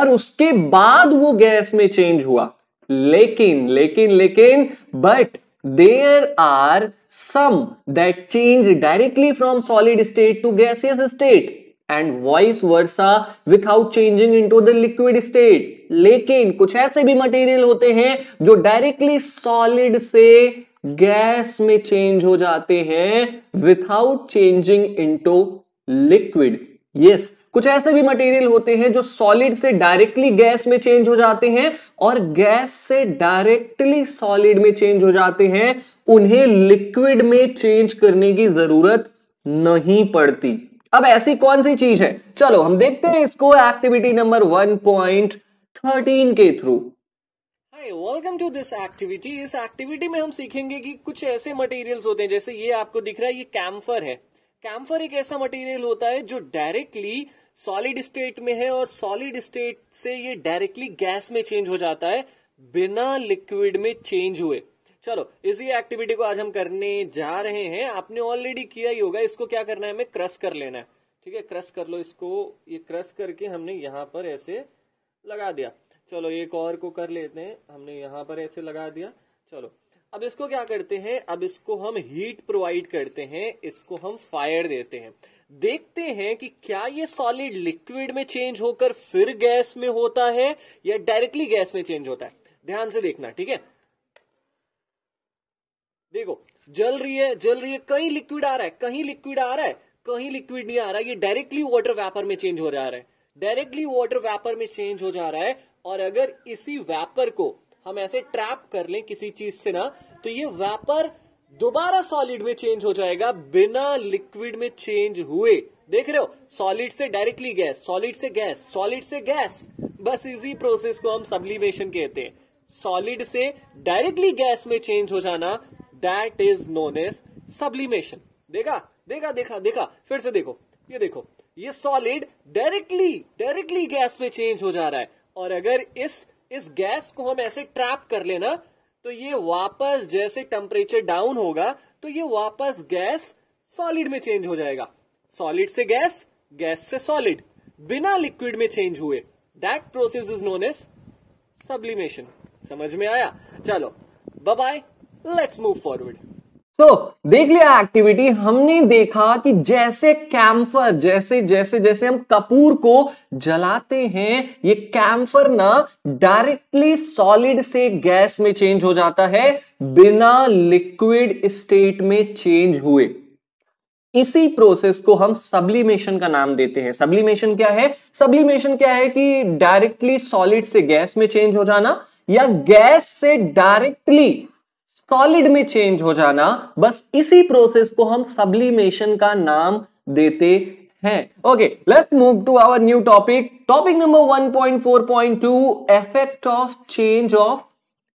और उसके बाद वो गैस में चेंज हुआ लेकिन लेकिन लेकिन but there are some that change directly from solid state to gaseous state and vice versa without changing into the liquid state लेकिन कुछ ऐसे भी मटेरियल होते हैं जो डायरेक्टली सॉलिड से गैस में चेंज हो जाते हैं without changing into liquid yes कुछ ऐसे भी मटेरियल होते हैं जो सॉलिड से डायरेक्टली गैस में चेंज हो जाते हैं और गैस से डायरेक्टली सॉलिड में चेंज हो जाते हैं उन्हें लिक्विड में चेंज करने की जरूरत नहीं पड़ती अब ऐसी कौन सी चीज है चलो हम देखते हैं इसको एक्टिविटी नंबर 1.13 के through welcome to this activity इस एक्टिविटी में हम सीखेंगे कि कुछ ऐसे मटेरियल्स होते हैं जैसे ये आपको दिख रहा है ये कैम्फर है कैम्फर एक ऐसा मटेरियल होता है जो डायरेक्टली सॉलिड स्टेट में है और सॉलिड स्टेट से ये डायरेक्टली गैस में चेंज हो जाता है बिना लिक्विड में चेंज हुए चलो इसी एक्टिविटी को आज हम करने जा रहे हैं आपने ऑलरेडी किया ही होगा इसको क्या करना है हमें क्रश कर लेना है ठीक है क्रश कर लो इसको ये क्रश करके हमने यहाँ पर ऐसे लगा दिया चलो एक और को कर लेते हैं हमने यहां पर ऐसे लगा दिया चलो अब इसको क्या करते हैं अब इसको हम हीट प्रोवाइड करते हैं इसको हम फायर देते हैं देखते हैं कि क्या ये सॉलिड लिक्विड में चेंज होकर फिर गैस में होता है या डायरेक्टली गैस में चेंज होता है ध्यान से देखना ठीक है देखो जल रही है जल रही है कहीं लिक्विड आ रहा है कहीं लिक्विड आ रहा है कहीं लिक्विड नहीं आ रहा है ये डायरेक्टली वाटर वेपर में चेंज हो जा रहा है डायरेक्टली वाटर वेपर में चेंज हो जा रहा है और अगर इसी वेपर को हम ऐसे ट्रैप कर लें किसी चीज से ना तो ये वेपर दोबारा सॉलिड में चेंज हो जाएगा बिना लिक्विड में चेंज हुए देख रहे हो सॉलिड से डायरेक्टली गैस सॉलिड से गैस सॉलिड से गैस बस इसी प्रोसेस को हम सब्लिमेशन कहते हैं सॉलिड से डायरेक्टली गैस में चेंज हो जाना that is known as sublimation देखा देखा देखा देखा फिर से देखो ये देखो ये सॉलिड डायरेक्टली डायरेक्टली गैस में चेंज हो जा रहा है और अगर इस इस गैस को हम ऐसे ट्रैप कर लेना तो ये वापस जैसे टेम्परेचर डाउन होगा तो ये वापस गैस सॉलिड में चेंज हो जाएगा सॉलिड से गैस गैस से सॉलिड बिना लिक्विड में चेंज हुए that process is known as sublimation समझ में आया चलो bye let's move forward so, देख लिया एक्टिविटी हमने देखा कि जैसे कैम्फर जैसे जैसे जैसे हम कपूर को जलाते हैं ये कैम्फर ना डायरेक्टली सॉलिड से गैस में चेंज हो जाता है बिना लिक्विड स्टेट में चेंज हुए इसी प्रोसेस को हम सब्लिमेशन का नाम देते हैं सब्लिमेशन क्या है सब्लिमेशन क्या है कि डायरेक्टली सॉलिड से गैस में चेंज हो जाना या गैस से डायरेक्टली सॉलिड में चेंज हो जाना बस इसी प्रोसेस को हम सब्लिमेशन का नाम देते हैं okay let's move to our new topic topic number 1.4.2 effect of change of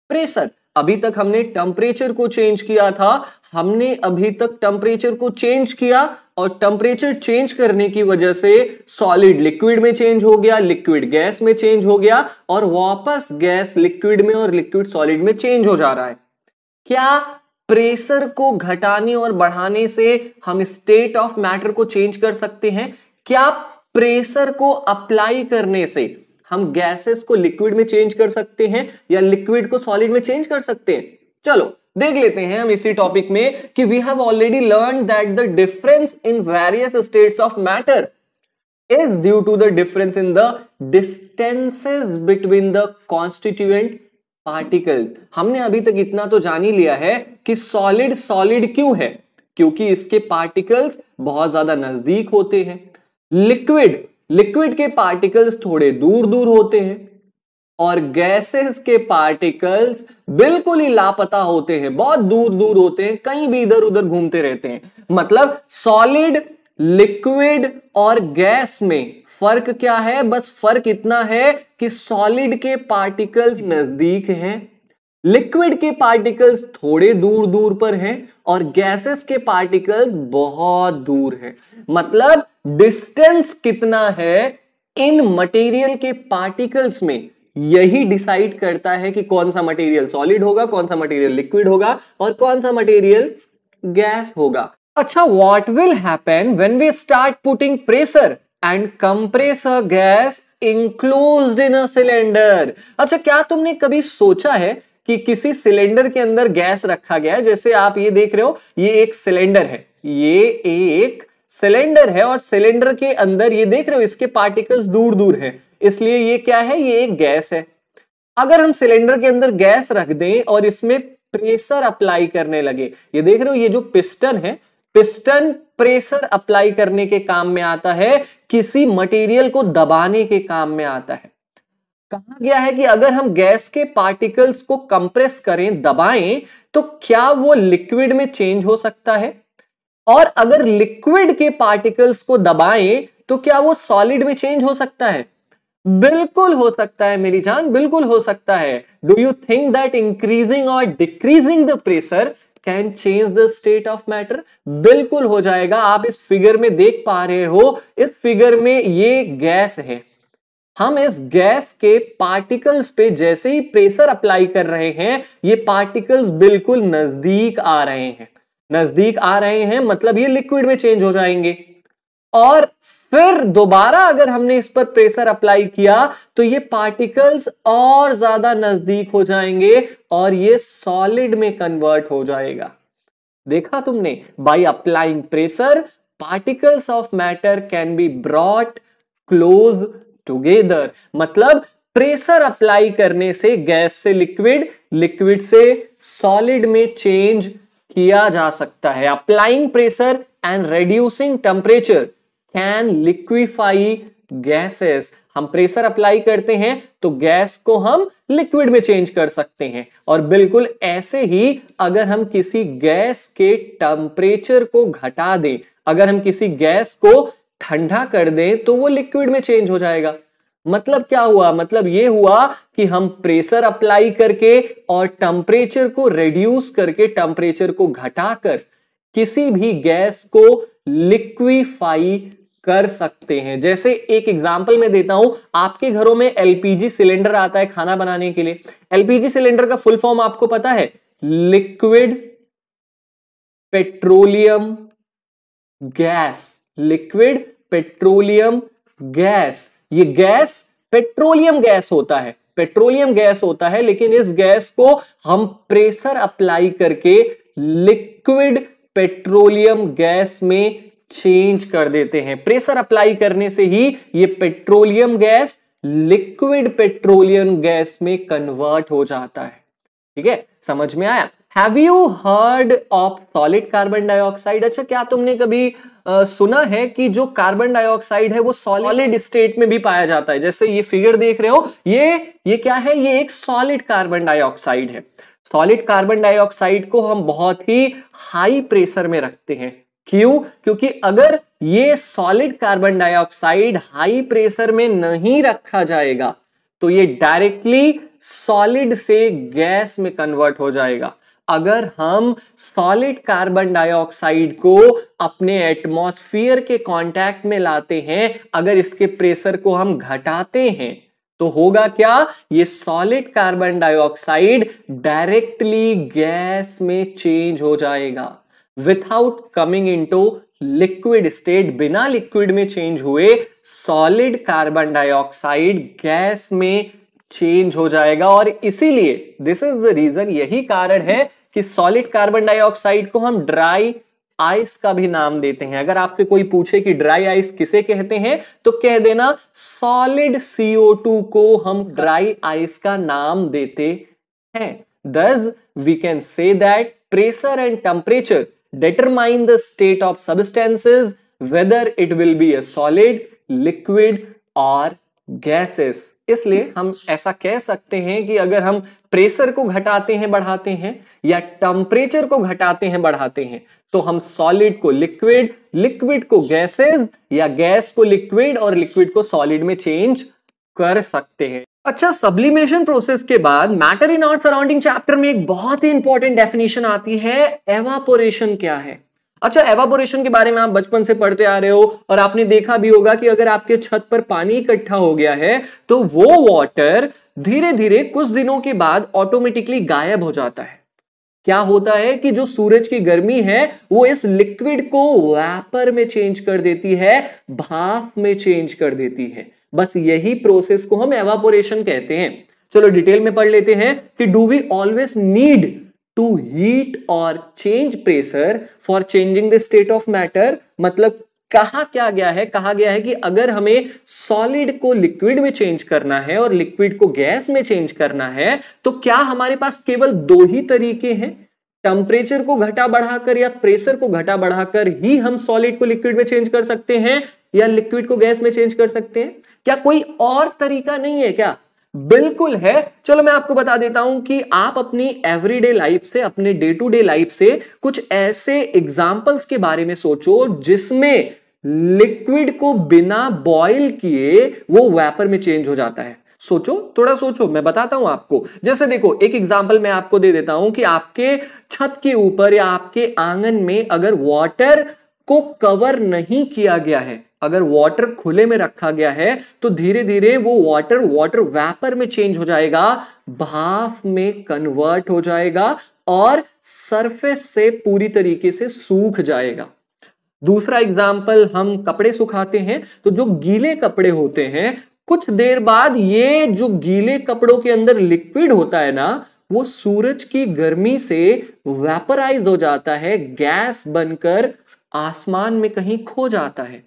pressure अभी तक हमने टेम्परेचर को चेंज किया था हमने अभी तक टेम्परेचर को चेंज किया और टेम्परेचर चेंज करने की वजह से सॉलिड लिक्विड में चेंज हो गया लिक्विड गैस में चेंज हो गया और वापस गैस लिक्विड में और लिक्विड सॉलिड में चेंज हो जा रहा है क्या प्रेशर को घटाने और बढ़ाने से हम स्टेट ऑफ मैटर को चेंज कर सकते हैं क्या प्रेशर को अप्लाई करने से हम गैसेस को लिक्विड में चेंज कर सकते हैं या लिक्विड को सॉलिड में चेंज कर सकते हैं चलो देख लेते हैं हम इसी टॉपिक में कि we have already learn that the difference in various states of matter is due to the difference in the distances between the constituent particles हमने अभी तक इतना तो जान ही लिया है कि सॉलिड सॉलिड क्यों है क्योंकि इसके पार्टिकल्स बहुत ज्यादा नजदीक होते हैं लिक्विड लिक्विड के पार्टिकल्स थोड़े दूर दूर होते हैं और गैसेस के पार्टिकल्स बिल्कुल ही लापता होते हैं बहुत दूर दूर होते हैं कहीं भी इधर उधर घूमते रहते हैं मतलब सॉलिड लिक्विड और गैस में फर्क क्या है बस फर्क इतना है कि सॉलिड के पार्टिकल्स नजदीक हैं लिक्विड के पार्टिकल्स थोड़े दूर दूर पर हैं और गैसेस के पार्टिकल्स बहुत दूर हैं मतलब डिस्टेंस कितना है इन मटेरियल के पार्टिकल्स में यही डिसाइड करता है कि कौन सा मटेरियल सॉलिड होगा कौन सा मटेरियल लिक्विड होगा और कौन सा मटेरियल गैस होगा अच्छा what will happen when we start putting pressure and a gas enclose in a cylinder अच्छा क्या तुमने कभी सोचा है कि किसी सिलेंडर के अंदर गैस रखा गया है जैसे आप ये देख रहे हो ये एक सिलेंडर है ये एक सिलेंडर है और सिलेंडर के अंदर ये देख रहे हो इसके पार्टिकल्स दूर दूर हैं इसलिए ये क्या है ये एक गैस है अगर हम सिलेंडर के अंदर गैस रख दें और इसमें प्रेशर अप्लाई करने लगे ये देख रहे हो ये जो पिस्टन है पिस्टन प्रेशर अप्लाई करने के काम में आता है किसी मटेरियल को दबाने के काम में आता है कहा गया है कि अगर हम गैस के पार्टिकल्स को कंप्रेस करें दबाएं तो क्या वो लिक्विड में चेंज हो सकता है और अगर लिक्विड के पार्टिकल्स को दबाएं तो क्या वो सॉलिड में चेंज हो सकता है बिल्कुल हो सकता है मेरी जान बिल्कुल हो सकता है do you think that increasing और decreasing the pressure can change the state of matter बिल्कुल हो जाएगा आप इस फिगर में देख पा रहे हो इस फिगर में ये गैस है हम इस गैस के पार्टिकल्स पे जैसे ही प्रेशर अप्लाई कर रहे हैं ये पार्टिकल्स बिल्कुल नजदीक आ रहे हैं नजदीक आ रहे हैं मतलब ये लिक्विड में चेंज हो जाएंगे और फिर दोबारा अगर हमने इस पर प्रेशर अप्लाई किया तो ये पार्टिकल्स और ज्यादा नजदीक हो जाएंगे और ये सॉलिड में कन्वर्ट हो जाएगा देखा तुमने by applying pressure particles of matter can be brought close together मतलब प्रेशर अप्लाई करने से गैस से लिक्विड लिक्विड से सॉलिड में चेंज किया जा सकता है applying pressure and reducing temperature can liquefy gases हम प्रेशर अप्लाई करते हैं तो गैस को हम लिक्विड में चेंज कर सकते हैं और बिल्कुल ऐसे ही अगर हम किसी गैस के टेम्परेचर को घटा दें अगर हम किसी गैस को ठंडा कर दें तो वो लिक्विड में चेंज हो जाएगा मतलब क्या हुआ मतलब ये हुआ कि हम प्रेशर अप्लाई करके और टेम्परेचर को रेड्यूस करके टेम्परेचर को घटाकर किसी भी गैस को लिक्विफाई कर सकते हैं जैसे एक एग्जाम्पल मैं देता हूं आपके घरों में एलपीजी सिलेंडर आता है खाना बनाने के लिए एलपीजी सिलेंडर का फुल फॉर्म आपको पता है liquid petroleum gas liquid petroleum gas ये गैस पेट्रोलियम गैस होता है पेट्रोलियम गैस होता है लेकिन इस गैस को हम प्रेशर अप्लाई करके लिक्विड पेट्रोलियम गैस में चेंज कर देते हैं प्रेशर अप्लाई करने से ही ये petroleum gas liquid petroleum gas में कन्वर्ट हो जाता है ठीक है समझ में आया have you heard of solid carbon dioxide अच्छा क्या तुमने कभी आ, सुना है कि जो कार्बन डाइऑक्साइड है वो सॉलिड स्टेट में भी पाया जाता है जैसे ये फिगर देख रहे हो ये ये क्या है ये एक सॉलिड कार्बन डाइऑक्साइड है सॉलिड कार्बन डाइऑक्साइड को हम बहुत ही हाई प्रेशर में रखते हैं क्यों क्योंकि अगर ये solid carbon dioxide high pressure में नहीं रखा जाएगा तो ये डायरेक्टली सॉलिड से गैस में कन्वर्ट हो जाएगा अगर हम सॉलिड कार्बन डाइऑक्साइड को अपने एटमॉस्फेयर के कांटेक्ट में लाते हैं अगर इसके प्रेशर को हम घटाते हैं तो होगा क्या ये solid carbon dioxide directly gas में चेंज हो जाएगा without coming into liquid state बिना लिक्विड में चेंज हुए सॉलिड कार्बन डाइऑक्साइड गैस में चेंज हो जाएगा और इसीलिए दिस इज द रीजन यही कारण है कि सॉलिड कार्बन डाइऑक्साइड को हम ड्राई आइस का भी नाम देते हैं अगर आपसे कोई पूछे कि ड्राई आइस किसे कहते हैं तो कह देना सॉलिड CO2 को हम ड्राई आइस का नाम देते हैं thus we can say that pressure and temperature determine the state of substances whether it will be a solid liquid or gases इसलिए हम ऐसा कह सकते हैं कि अगर हम प्रेशर को घटाते हैं बढ़ाते हैं या टेम्परेचर को घटाते हैं बढ़ाते हैं तो हम सॉलिड को लिक्विड लिक्विड को गैसेस या गैस को लिक्विड और लिक्विड को सॉलिड में चेंज कर सकते हैं अच्छा सब्लिमेशन प्रोसेस के बाद matter in our surrounding chapter में एक बहुत ही इंपॉर्टेंट डेफिनेशन आती है एवापोरेशन क्या है अच्छा एवापोरेशन के बारे में आप बचपन से पढ़ते आ रहे हो और आपने देखा भी होगा कि अगर आपके छत पर पानी इकट्ठा हो गया है तो वो वाटर धीरे धीरे कुछ दिनों के बाद ऑटोमेटिकली गायब हो जाता है क्या होता है कि जो सूरज की गर्मी है वो इस लिक्विड को वैपर में चेंज कर देती है भाफ में चेंज कर देती है बस यही प्रोसेस को हम एवापोरेशन कहते हैं चलो डिटेल में पढ़ लेते हैं कि do we always need to heat और change pressure for changing the state of matter मतलब कहा क्या गया है कहा गया है कि अगर हमें सॉलिड को लिक्विड में चेंज करना है और लिक्विड को गैस में चेंज करना है तो क्या हमारे पास केवल दो ही तरीके हैं टेम्परेचर को घटा बढ़ाकर या प्रेशर को घटा बढ़ाकर ही हम सॉलिड को लिक्विड में चेंज कर सकते हैं या लिक्विड को गैस में चेंज कर सकते हैं क्या कोई और तरीका नहीं है क्या बिल्कुल है चलो मैं आपको बता देता हूं कि आप अपनी एवरीडे लाइफ से अपने डे टू डे लाइफ से कुछ ऐसे एग्जाम्पल्स के बारे में सोचो जिसमें लिक्विड को बिना बॉईल किए वो वेपर में चेंज हो जाता है सोचो थोड़ा सोचो मैं बताता हूं आपको जैसे देखो एक एग्जाम्पल मैं आपको दे देता हूं कि आपके छत के ऊपर या आपके आंगन में अगर वाटर को कवर नहीं किया गया है अगर वाटर खुले में रखा गया है तो धीरे धीरे वो वाटर वाटर वेपर में चेंज हो जाएगा भाफ में कन्वर्ट हो जाएगा और सरफेस से पूरी तरीके से सूख जाएगा दूसरा एग्जाम्पल हम कपड़े सुखाते हैं तो जो गीले कपड़े होते हैं कुछ देर बाद ये जो गीले कपड़ों के अंदर लिक्विड होता है ना वो सूरज की गर्मी से वेपराइज हो जाता है गैस बनकर आसमान में कहीं खो जाता है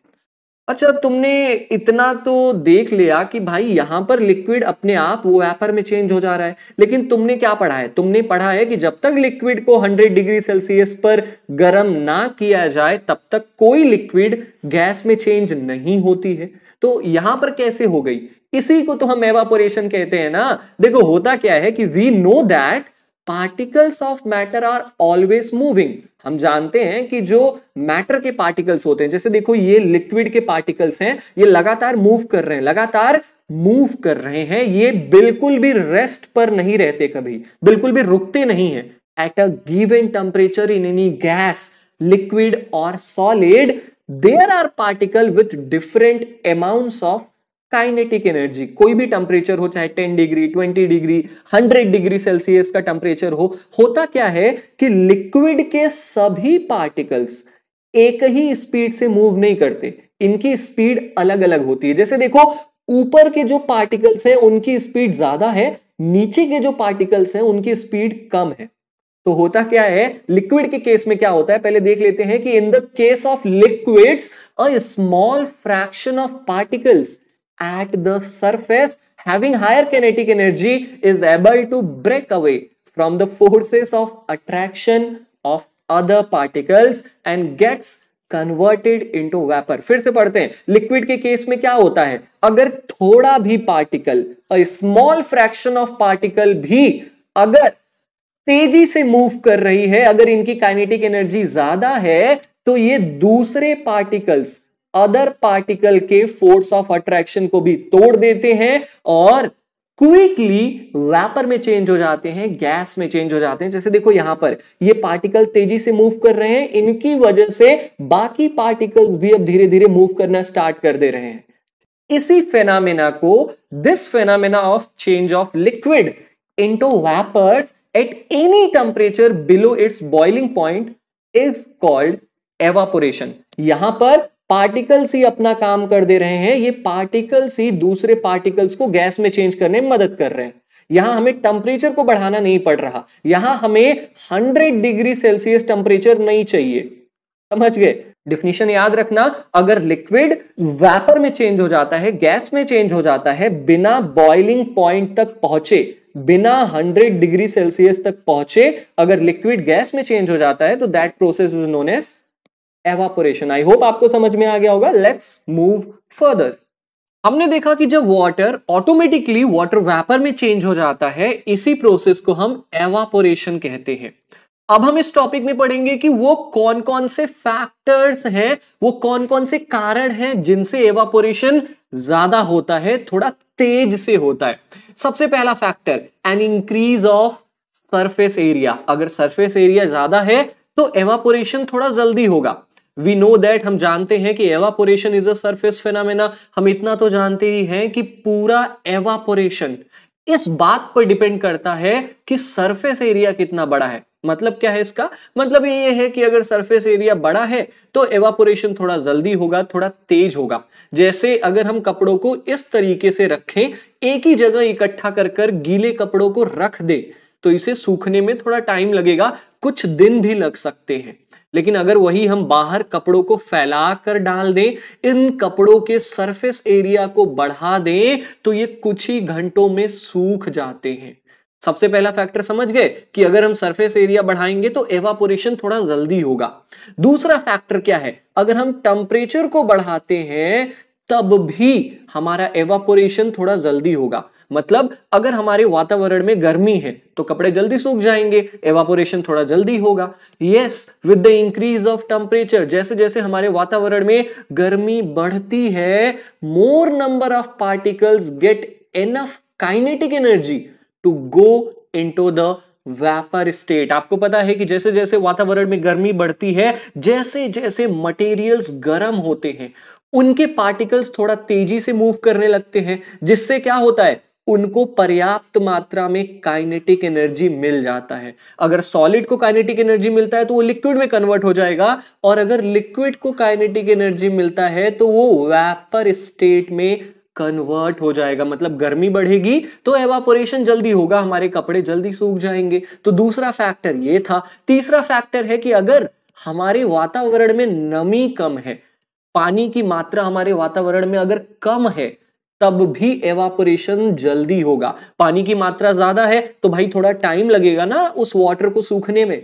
अच्छा तुमने इतना तो देख लिया कि भाई यहां पर लिक्विड अपने आप वो वेपर में चेंज हो जा रहा है लेकिन तुमने क्या पढ़ा है तुमने पढ़ा है कि जब तक लिक्विड को 100 डिग्री सेल्सियस पर गर्म ना किया जाए तब तक कोई लिक्विड गैस में चेंज नहीं होती है तो यहां पर कैसे हो गई इसी को तो हम एवापोरेशन कहते हैं ना देखो होता क्या है कि we know that particles of matter are always moving हम जानते हैं कि जो मैटर के पार्टिकल्स होते हैं जैसे देखो ये लिक्विड के पार्टिकल्स हैं ये लगातार मूव कर रहे हैं लगातार मूव कर रहे हैं ये बिल्कुल भी रेस्ट पर नहीं रहते कभी बिल्कुल भी रुकते नहीं है at a given temperature in any gas liquid और solid there are particle with different amount of kinetic energy कोई भी टेम्परेचर हो चाहे 10 डिग्री 20 डिग्री 100 डिग्री सेल्सियस का टेम्परेचर हो होता क्या है कि लिक्विड के सभी पार्टिकल्स एक ही स्पीड से मूव नहीं करते इनकी स्पीड अलग अलग होती है जैसे देखो ऊपर के जो पार्टिकल्स हैं उनकी स्पीड ज्यादा है नीचे के जो पार्टिकल्स हैं उनकी स्पीड कम है तो होता क्या है लिक्विड के केस में क्या होता है पहले देख लेते हैं कि in the case of liquids a small fraction of particles at the surface having higher kinetic energy is able to break away from the forces of attraction of other particles and gets converted into vapour फिर से पढ़ते हैं liquid के case में क्या होता है अगर थोड़ा भी particle small fraction of particle भी अगर तेजी से मूव कर रही है अगर इनकी काइनेटिक एनर्जी ज्यादा है तो ये दूसरे पार्टिकल्स अदर पार्टिकल के फोर्स ऑफ अट्रैक्शन को भी तोड़ देते हैं और क्विकली वेपर में चेंज हो जाते हैं गैस में चेंज हो जाते हैं जैसे देखो यहां पर ये पार्टिकल तेजी से मूव कर रहे हैं इनकी वजह से बाकी पार्टिकल भी अब धीरे धीरे मूव करना स्टार्ट कर दे रहे हैं इसी फेनामिना को this phenomena of change of liquid into vapour at any temperature below its boiling point is called evaporation यहां पर पार्टिकल्स ही अपना काम कर दे रहे हैं ये पार्टिकल्स ही दूसरे पार्टिकल्स को गैस में चेंज करने में मदद कर रहे हैं यहां हमें टेम्परेचर को बढ़ाना नहीं पड़ रहा यहां हमें 100 डिग्री सेल्सियस टेम्परेचर नहीं चाहिए समझ गए डिफिनीशन याद रखना अगर लिक्विड वेपर में चेंज हो जाता है गैस में चेंज हो जाता है बिना बॉइलिंग पॉइंट तक पहुंचे बिना 100 डिग्री सेल्सियस तक पहुंचे अगर लिक्विड गैस में चेंज हो जाता है तो that process is known as evaporation I hope आपको समझ में आ गया होगा लेट्स मूव फर्दर हमने देखा कि जब वाटर ऑटोमेटिकली वाटर वेपर में चेंज हो जाता है इसी प्रोसेस को हम एवापोरेशन कहते हैं अब हम इस टॉपिक में पढ़ेंगे कि वो कौन कौन से फैक्टर्स हैं वो कौन कौन से कारण हैं जिनसे एवापोरेशन ज्यादा होता है थोड़ा तेज से होता है सबसे पहला factor an increase of surface area अगर सरफेस एरिया ज्यादा है तो एवापोरेशन थोड़ा जल्दी होगा वी नो दैट हम जानते हैं कि evaporation is a surface phenomena हम इतना तो जानते ही हैं कि पूरा एवापोरेशन इस बात पर डिपेंड करता है कि सरफेस एरिया कितना बड़ा है मतलब क्या है इसका मतलब ये है कि अगर सरफेस एरिया बड़ा है तो एवापोरेशन थोड़ा जल्दी होगा थोड़ा तेज होगा जैसे अगर हम कपड़ों को इस तरीके से रखें एक ही जगह इकट्ठा कर कर गीले कपड़ों को रख दे तो इसे सूखने में थोड़ा टाइम लगेगा कुछ दिन भी लग सकते हैं लेकिन अगर वही हम बाहर कपड़ों को फैला कर डाल दें इन कपड़ों के सरफेस एरिया को बढ़ा दें तो ये कुछ ही घंटों में सूख जाते हैं सबसे पहला फैक्टर समझ गए कि अगर हम सरफेस एरिया बढ़ाएंगे तो एवापोरेशन थोड़ा जल्दी होगा दूसरा फैक्टर क्या है अगर हम टेम्परेचर को बढ़ाते हैं तब भी हमारा एवापोरेशन थोड़ा जल्दी होगा मतलब अगर हमारे वातावरण में गर्मी है तो कपड़े जल्दी सूख जाएंगे एवापोरेशन थोड़ा जल्दी होगा yes with the increase of temperature जैसे जैसे हमारे वातावरण में गर्मी बढ़ती है more number of particles get enough kinetic energy to go into the vapour state आपको पता है कि जैसे जैसे वातावरण में गर्मी बढ़ती है जैसे जैसे मटेरियल्स गर्म होते हैं उनके पार्टिकल्स थोड़ा तेजी से मूव करने लगते हैं जिससे क्या होता है उनको पर्याप्त मात्रा में काइनेटिक एनर्जी मिल जाता है अगर सॉलिड को काइनेटिक एनर्जी मिलता है तो वो लिक्विड में कन्वर्ट हो जाएगा और अगर लिक्विड को काइनेटिक एनर्जी मिलता है तो वो वेपर स्टेट में कन्वर्ट हो जाएगा मतलब गर्मी बढ़ेगी तो एवापोरेशन जल्दी होगा हमारे कपड़े जल्दी सूख जाएंगे तो दूसरा फैक्टर ये था तीसरा फैक्टर है कि अगर हमारे वातावरण में नमी कम है पानी की मात्रा हमारे वातावरण में अगर कम है तब भी एवापोरेशन जल्दी होगा पानी की मात्रा ज्यादा है तो भाई थोड़ा टाइम लगेगा ना उस वाटर को सूखने में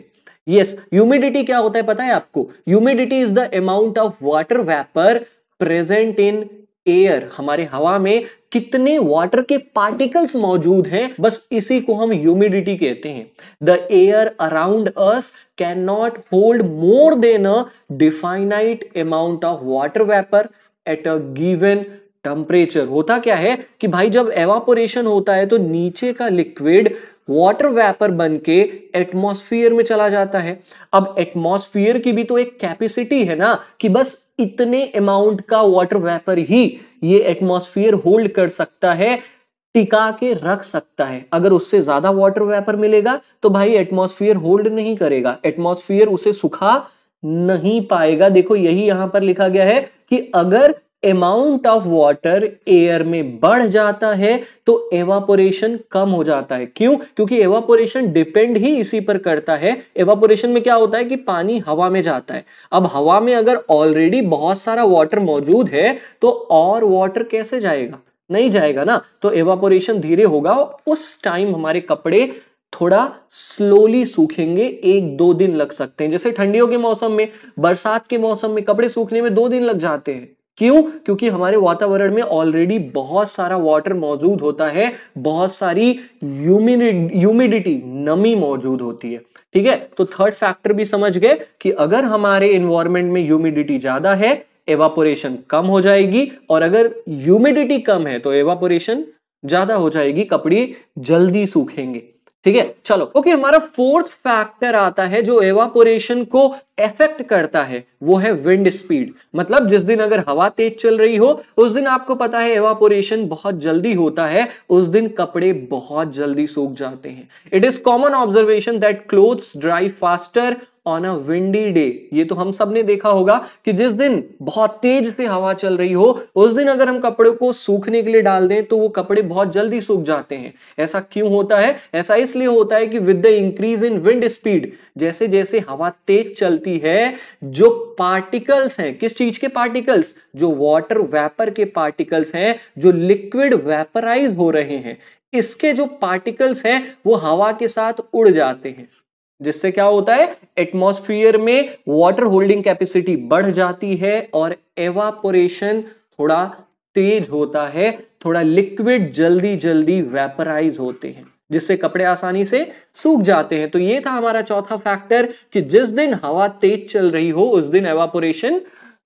यस ह्यूमिडिटी क्या होता है पता है आपको humidity is the amount of water vapour present in air हमारे हवा में कितने वाटर के पार्टिकल्स मौजूद हैं बस इसी को हम ह्यूमिडिटी कहते हैं the air around us can not hold more than a definite amount of water vapour at a given temperature होता क्या है कि भाई जब एवापोरेशन होता है तो नीचे का लिक्विड वाटर वेपर बनके एटमॉस्फेयर में चला जाता है अब एटमॉस्फेयर की भी तो एक कैपेसिटी है ना कि बस इतने अमाउंट का वाटर वेपर ही ये एटमॉस्फेयर होल्ड कर सकता है टिका के रख सकता है अगर उससे ज्यादा वाटर वेपर मिलेगा तो भाई एटमॉस्फेयर होल्ड नहीं करेगा एटमॉस्फेयर उसे सुखा नहीं पाएगा देखो यही यहां पर लिखा गया है कि अगर अमाउंट ऑफ वाटर एयर में बढ़ जाता है तो एवापोरेशन कम हो जाता है क्यों क्योंकि एवापोरेशन डिपेंड ही इसी पर करता है एवापोरेशन में क्या होता है कि पानी हवा में जाता है अब हवा में अगर ऑलरेडी बहुत सारा वाटर मौजूद है तो और वाटर कैसे जाएगा नहीं जाएगा ना तो एवापोरेशन धीरे होगा उस टाइम हमारे कपड़े थोड़ा स्लोली सूखेंगे एक दो दिन लग सकते हैं जैसे ठंडियों के मौसम में बरसात के मौसम में कपड़े सूखने में दो दिन लग जाते हैं क्यों क्योंकि हमारे वातावरण में ऑलरेडी बहुत सारा वाटर मौजूद होता है बहुत सारी ह्यूमिडिटी नमी मौजूद होती है ठीक है तो थर्ड फैक्टर भी समझ गए कि अगर हमारे इन्वायरमेंट में ह्यूमिडिटी ज्यादा है एवापोरेशन कम हो जाएगी और अगर ह्यूमिडिटी कम है तो एवापोरेशन ज्यादा हो जाएगी कपड़े जल्दी सूखेंगे ठीक है चलो ओके हमारा फोर्थ फैक्टर आता है जो एवापोरेशन को एफेक्ट करता है वो है विंड स्पीड मतलब जिस दिन अगर हवा तेज चल रही हो उस दिन आपको पता है एवापोरेशन बहुत जल्दी होता है उस दिन कपड़े बहुत जल्दी सूख जाते हैं it is common observation that clothes dry faster on a windy day ये तो हम सब ने देखा होगा कि जिस दिन बहुत तेज से हवा चल रही हो उस दिन अगर हम कपड़े को सूखने के लिए डाल दें तो वो कपड़े बहुत जल्दी सूख जाते हैं ऐसा क्यों होता है ऐसा इसलिए होता है कि with the increase in wind speed जैसे जैसे हवा तेज चलती है जो पार्टिकल्स हैं किस चीज के पार्टिकल्स जो वाटर वेपर के पार्टिकल्स हैं जो लिक्विड वेपराइज हो रहे हैं इसके जो पार्टिकल्स हैं वो हवा के साथ उड़ जाते हैं जिससे क्या होता है एटमोस्फियर में वाटर होल्डिंग कैपेसिटी बढ़ जाती है और एवापोरेशन थोड़ा तेज होता है थोड़ा लिक्विड जल्दी जल्दी वेपराइज होते हैं जिससे कपड़े आसानी से सूख जाते हैं तो ये था हमारा चौथा फैक्टर कि जिस दिन हवा तेज चल रही हो उस दिन एवापोरेशन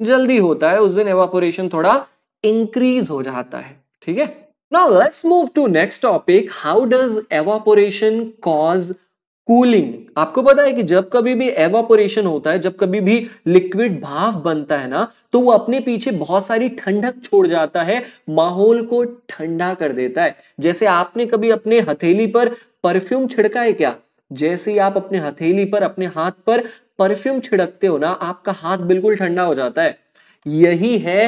जल्दी होता है उस दिन एवापोरेशन थोड़ा इंक्रीज हो जाता है ठीक है ना let's move to next topic how does evaporation cause cooling आपको पता है कि जब कभी भी एवापोरेशन होता है जब कभी भी लिक्विड भाव बनता है ना तो वो अपने पीछे बहुत सारी ठंडक छोड़ जाता है माहौल को ठंडा कर देता है जैसे आपने कभी अपने हथेली पर परफ्यूम छिड़का है क्या जैसे ही आप अपने हथेली पर अपने हाथ पर परफ्यूम छिड़कते हो ना आपका हाथ बिल्कुल ठंडा हो जाता है यही है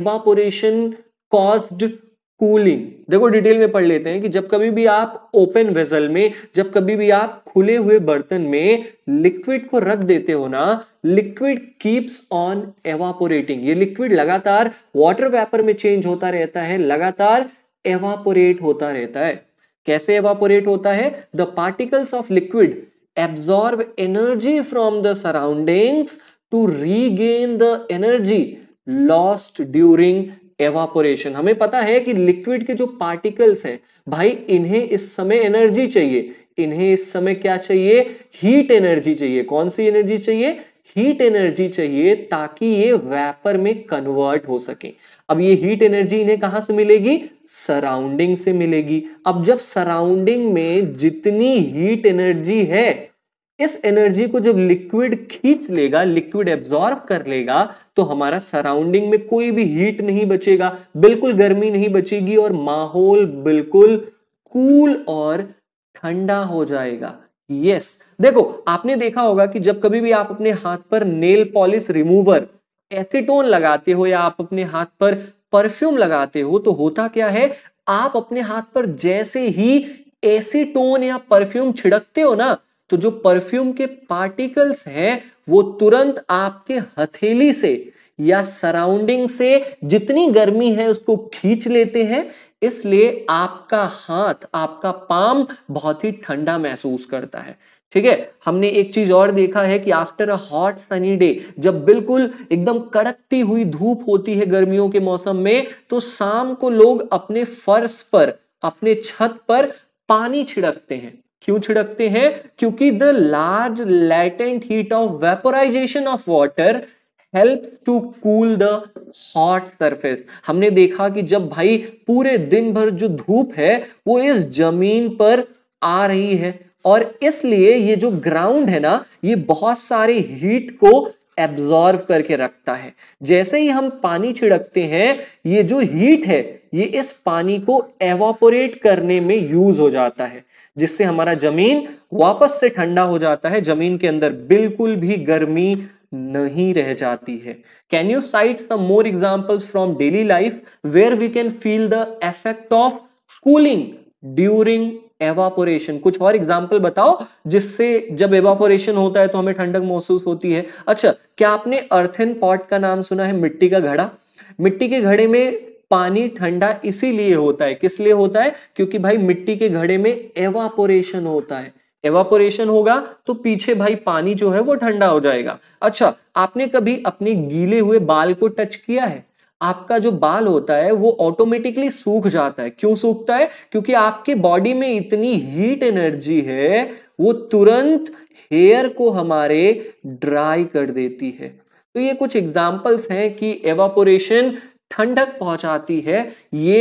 एवापोरेशन कॉज्ड कूलिंग देखो डिटेल में पढ़ लेते हैं कि जब कभी भी आप ओपन वेजल में जब कभी भी आप खुले हुए बर्तन में लिक्विड को रख देते हो ना लिक्विड कीप्स ऑन एवापोरेटिंग ये लिक्विड लगातार वाटर वेपर में चेंज होता रहता है लगातार एवापोरेट होता रहता है कैसे एवापोरेट होता है the particles of liquid absorb energy from the surroundings to regain the energy lost during evaporation हमें पता है कि लिक्विड के जो पार्टिकल्स हैं भाई इन्हें इस समय एनर्जी चाहिए इन्हें इस समय क्या चाहिए हीट एनर्जी चाहिए कौन सी एनर्जी चाहिए हीट एनर्जी चाहिए ताकि ये वेपर में कन्वर्ट हो सके अब ये हीट एनर्जी इन्हें कहां से मिलेगी सराउंडिंग से मिलेगी अब जब सराउंडिंग में जितनी हीट एनर्जी है इस एनर्जी को जब लिक्विड खींच लेगा लिक्विड एब्जॉर्व कर लेगा तो हमारा सराउंडिंग में कोई भी हीट नहीं बचेगा बिल्कुल गर्मी नहीं बचेगी और माहौल बिल्कुल कूल और ठंडा हो जाएगा यस yes. देखो आपने देखा होगा कि जब कभी भी आप अपने हाथ पर नेल पॉलिश रिमूवर एसीटोन लगाते हो या आप अपने हाथ पर परफ्यूम लगाते हो तो होता क्या है आप अपने हाथ पर जैसे ही एसीटोन या परफ्यूम छिड़कते हो ना तो जो परफ्यूम के पार्टिकल्स हैं वो तुरंत आपके हथेली से या सराउंडिंग से जितनी गर्मी है उसको खींच लेते हैं इसलिए आपका हाथ आपका पाम बहुत ही ठंडा महसूस करता है ठीक है हमने एक चीज और देखा है कि after a hot sunny day जब बिल्कुल एकदम कड़कती हुई धूप होती है गर्मियों के मौसम में तो शाम को लोग अपने फर्श पर अपने छत पर पानी छिड़कते हैं क्यों छिड़कते हैं क्योंकि the large latent heat of vaporisation of water help to cool the hot surface हमने देखा कि जब भाई पूरे दिन भर जो धूप है वो इस जमीन पर आ रही है और इसलिए ये जो ग्राउंड है ना ये बहुत सारे हीट को एब्जॉर्व करके रखता है जैसे ही हम पानी छिड़कते हैं ये जो हीट है ये इस पानी को एवोपोरेट करने में यूज हो जाता है जिससे हमारा जमीन वापस से ठंडा हो जाता है जमीन के अंदर बिल्कुल भी गर्मी नहीं रह जाती है can you cite the more examples from daily life where we can feel the effect of cooling during evaporation कुछ और एग्जाम्पल बताओ जिससे जब एवापोरेशन होता है तो हमें ठंडक महसूस होती है अच्छा क्या आपने अर्थन पॉट का नाम सुना है मिट्टी का घड़ा मिट्टी के घड़े में पानी ठंडा इसीलिए होता है किस लिए होता है क्योंकि भाई मिट्टी के घड़े में एवापोरेशन होता है एवापोरेशन होगा तो पीछे भाई पानी जो है वो ठंडा हो जाएगा अच्छा आपने कभी अपने गीले हुए बाल को टच किया है आपका जो बाल होता है वो ऑटोमेटिकली सूख जाता है क्यों सूखता है क्योंकि आपके बॉडी में इतनी हीट एनर्जी है वो तुरंत हेयर को हमारे ड्राई कर देती है तो ये कुछ एग्जाम्पल्स हैं कि एवापोरेशन ठंडक पहुंचाती है ये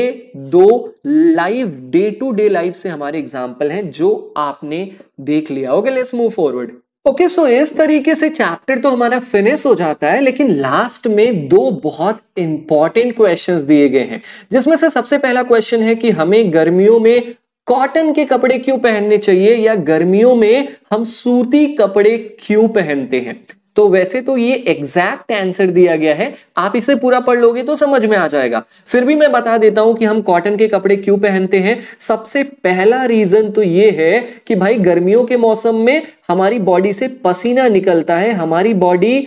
दो live day to day life से हमारे एग्जाम्पल हैं जो आपने देख लिया okay let's move forward okay so इस तरीके से चैप्टर तो हमारा फिनिश हो जाता है लेकिन लास्ट में दो बहुत इंपॉर्टेंट क्वेश्चंस दिए गए हैं जिसमें से सबसे पहला क्वेश्चन है कि हमें गर्मियों में कॉटन के कपड़े क्यों पहनने चाहिए या गर्मियों में हम सूती कपड़े क्यों पहनते हैं तो वैसे तो ये एग्जैक्ट आंसर दिया गया है आप इसे पूरा पढ़ लोगे तो समझ में आ जाएगा फिर भी मैं बता देता हूं कि हम कॉटन के कपड़े क्यों पहनते हैं सबसे पहला रीजन तो ये है कि भाई गर्मियों के मौसम में हमारी बॉडी से पसीना निकलता है हमारी बॉडी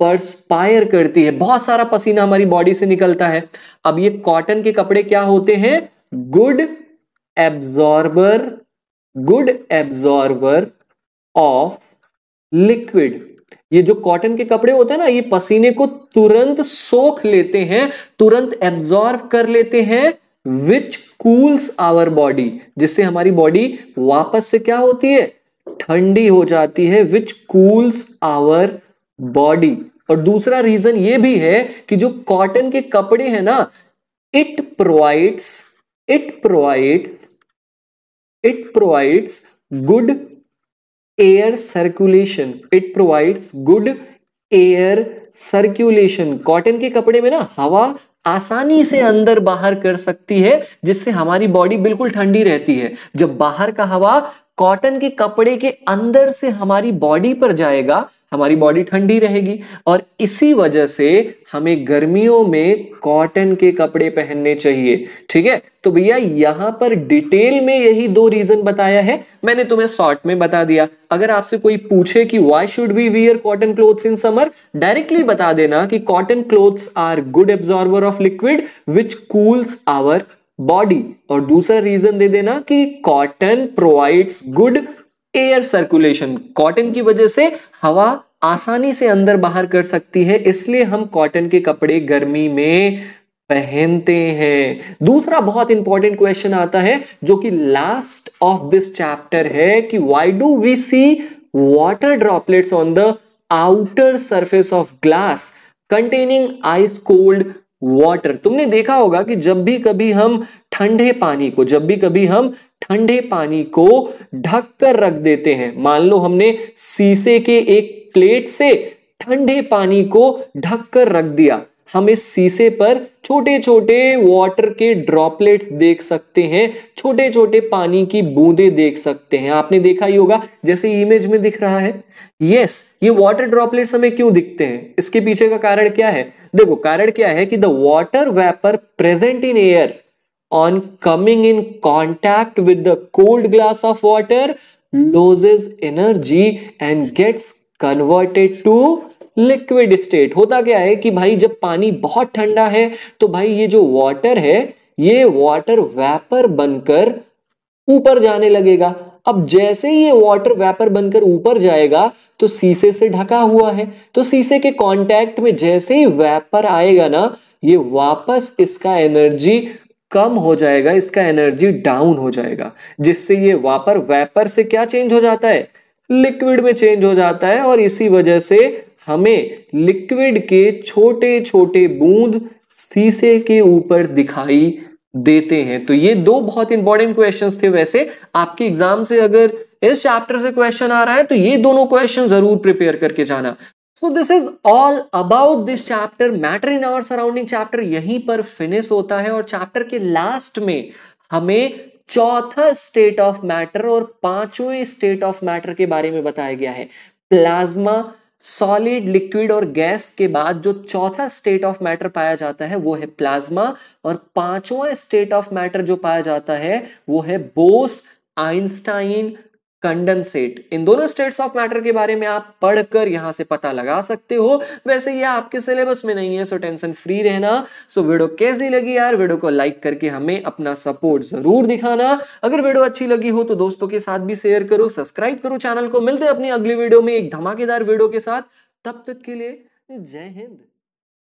परस्पायर करती है बहुत सारा पसीना हमारी बॉडी से निकलता है अब ये कॉटन के कपड़े क्या होते हैं good absorber good absorber of liquid ये जो कॉटन के कपड़े होते हैं ना ये पसीने को तुरंत सोख लेते हैं तुरंत एब्जॉर्व कर लेते हैं विच कूल्स आवर बॉडी जिससे हमारी बॉडी वापस से क्या होती है ठंडी हो जाती है विच कूल्स आवर बॉडी और दूसरा रीजन ये भी है कि जो कॉटन के कपड़े हैं ना it provides it provides it provides good air circulation it provides good air circulation cotton के कपड़े में ना हवा आसानी से अंदर बाहर कर सकती है जिससे हमारी बॉडी बिल्कुल ठंडी रहती है जब बाहर का हवा कॉटन के कपड़े के अंदर से हमारी बॉडी पर जाएगा हमारी बॉडी ठंडी रहेगी और इसी वजह से हमें गर्मियों में कॉटन के कपड़े पहनने चाहिए ठीक है तो भैया यहां पर डिटेल में यही दो रीजन बताया है मैंने तुम्हें शॉर्ट में बता दिया अगर आपसे कोई पूछे कि why should we wear cotton clothes in summer directly बता देना कि cotton clothes are good absorber of liquid which cools our body और दूसरा रीजन दे देना कि cotton provides good air circulation cotton की वजह से हवा आसानी से अंदर बाहर कर सकती है इसलिए हम कॉटन के कपड़े गर्मी में पहनते हैं दूसरा बहुत इंपॉर्टेंट क्वेश्चन आता है जो कि लास्ट ऑफ दिस चैप्टर है कि why do we see water droplets on the outer surface of glass containing ice cold water तुमने देखा होगा कि जब भी कभी हम ठंडे पानी को जब भी कभी हम ठंडे पानी को ढक कर रख देते हैं मान लो हमने शीशे के एक प्लेट से ठंडे पानी को ढक कर रख दिया हम इस शीशे पर छोटे छोटे वाटर के ड्रॉपलेट्स देख सकते हैं छोटे छोटे पानी की बूंदे देख सकते हैं आपने देखा ही होगा जैसे इमेज में दिख रहा है यस yes, ये वाटर ड्रॉपलेट्स हमें क्यों दिखते हैं इसके पीछे का कारण क्या है देखो कारण क्या है कि the water vapour present in air on coming in contact with the cold glass of water loses energy and gets converted to liquid state होता क्या है कि भाई जब पानी बहुत ठंडा है तो भाई ये जो वाटर है ये वाटर वेपर बनकर ऊपर जाने लगेगा अब जैसे ही ये वाटर वेपर बनकर ऊपर जाएगा तो शीशे से ढका हुआ है तो शीशे के कांटेक्ट में जैसे ही वेपर आएगा ना ये वापस इसका एनर्जी कम हो जाएगा इसका एनर्जी डाउन हो जाएगा जिससे ये वापर वेपर से क्या चेंज हो जाता है लिक्विड में चेंज हो जाता है और इसी वजह से हमें लिक्विड के छोटे छोटे बूंद शीशे के ऊपर दिखाई देते हैं तो ये दो बहुत इंपॉर्टेंट क्वेश्चंस थे वैसे आपके एग्जाम से अगर इस चैप्टर से क्वेश्चन आ रहा है तो ये दोनों क्वेश्चन जरूर प्रिपेयर करके जाना so this is all about this chapter matter in our surrounding chapter यहीं पर फिनिश होता है और चैप्टर के लास्ट में हमें चौथा स्टेट ऑफ मैटर और पांचवें स्टेट ऑफ मैटर के बारे में बताया गया है प्लाज्मा सॉलिड लिक्विड और गैस के बाद जो चौथा स्टेट ऑफ मैटर पाया जाता है वो है प्लाज्मा और पांचवा स्टेट ऑफ मैटर जो पाया जाता है वो है बोस आइंस्टाइन कंडेंसेट इन दोनों स्टेट्स ऑफ मैटर के बारे में आप पढ़कर यहां से पता लगा सकते हो वैसे ये आपके सिलेबस में नहीं है सो टेंशन फ्री रहना सो वीडियो कैसी लगी यार वीडियो को लाइक करके हमें अपना सपोर्ट जरूर दिखाना अगर वीडियो अच्छी लगी हो तो दोस्तों के साथ भी शेयर करो सब्सक्राइब करो चैनल को मिलते अपनी अगली वीडियो में एक धमाकेदार वीडियो के साथ तब तक के लिए जय हिंद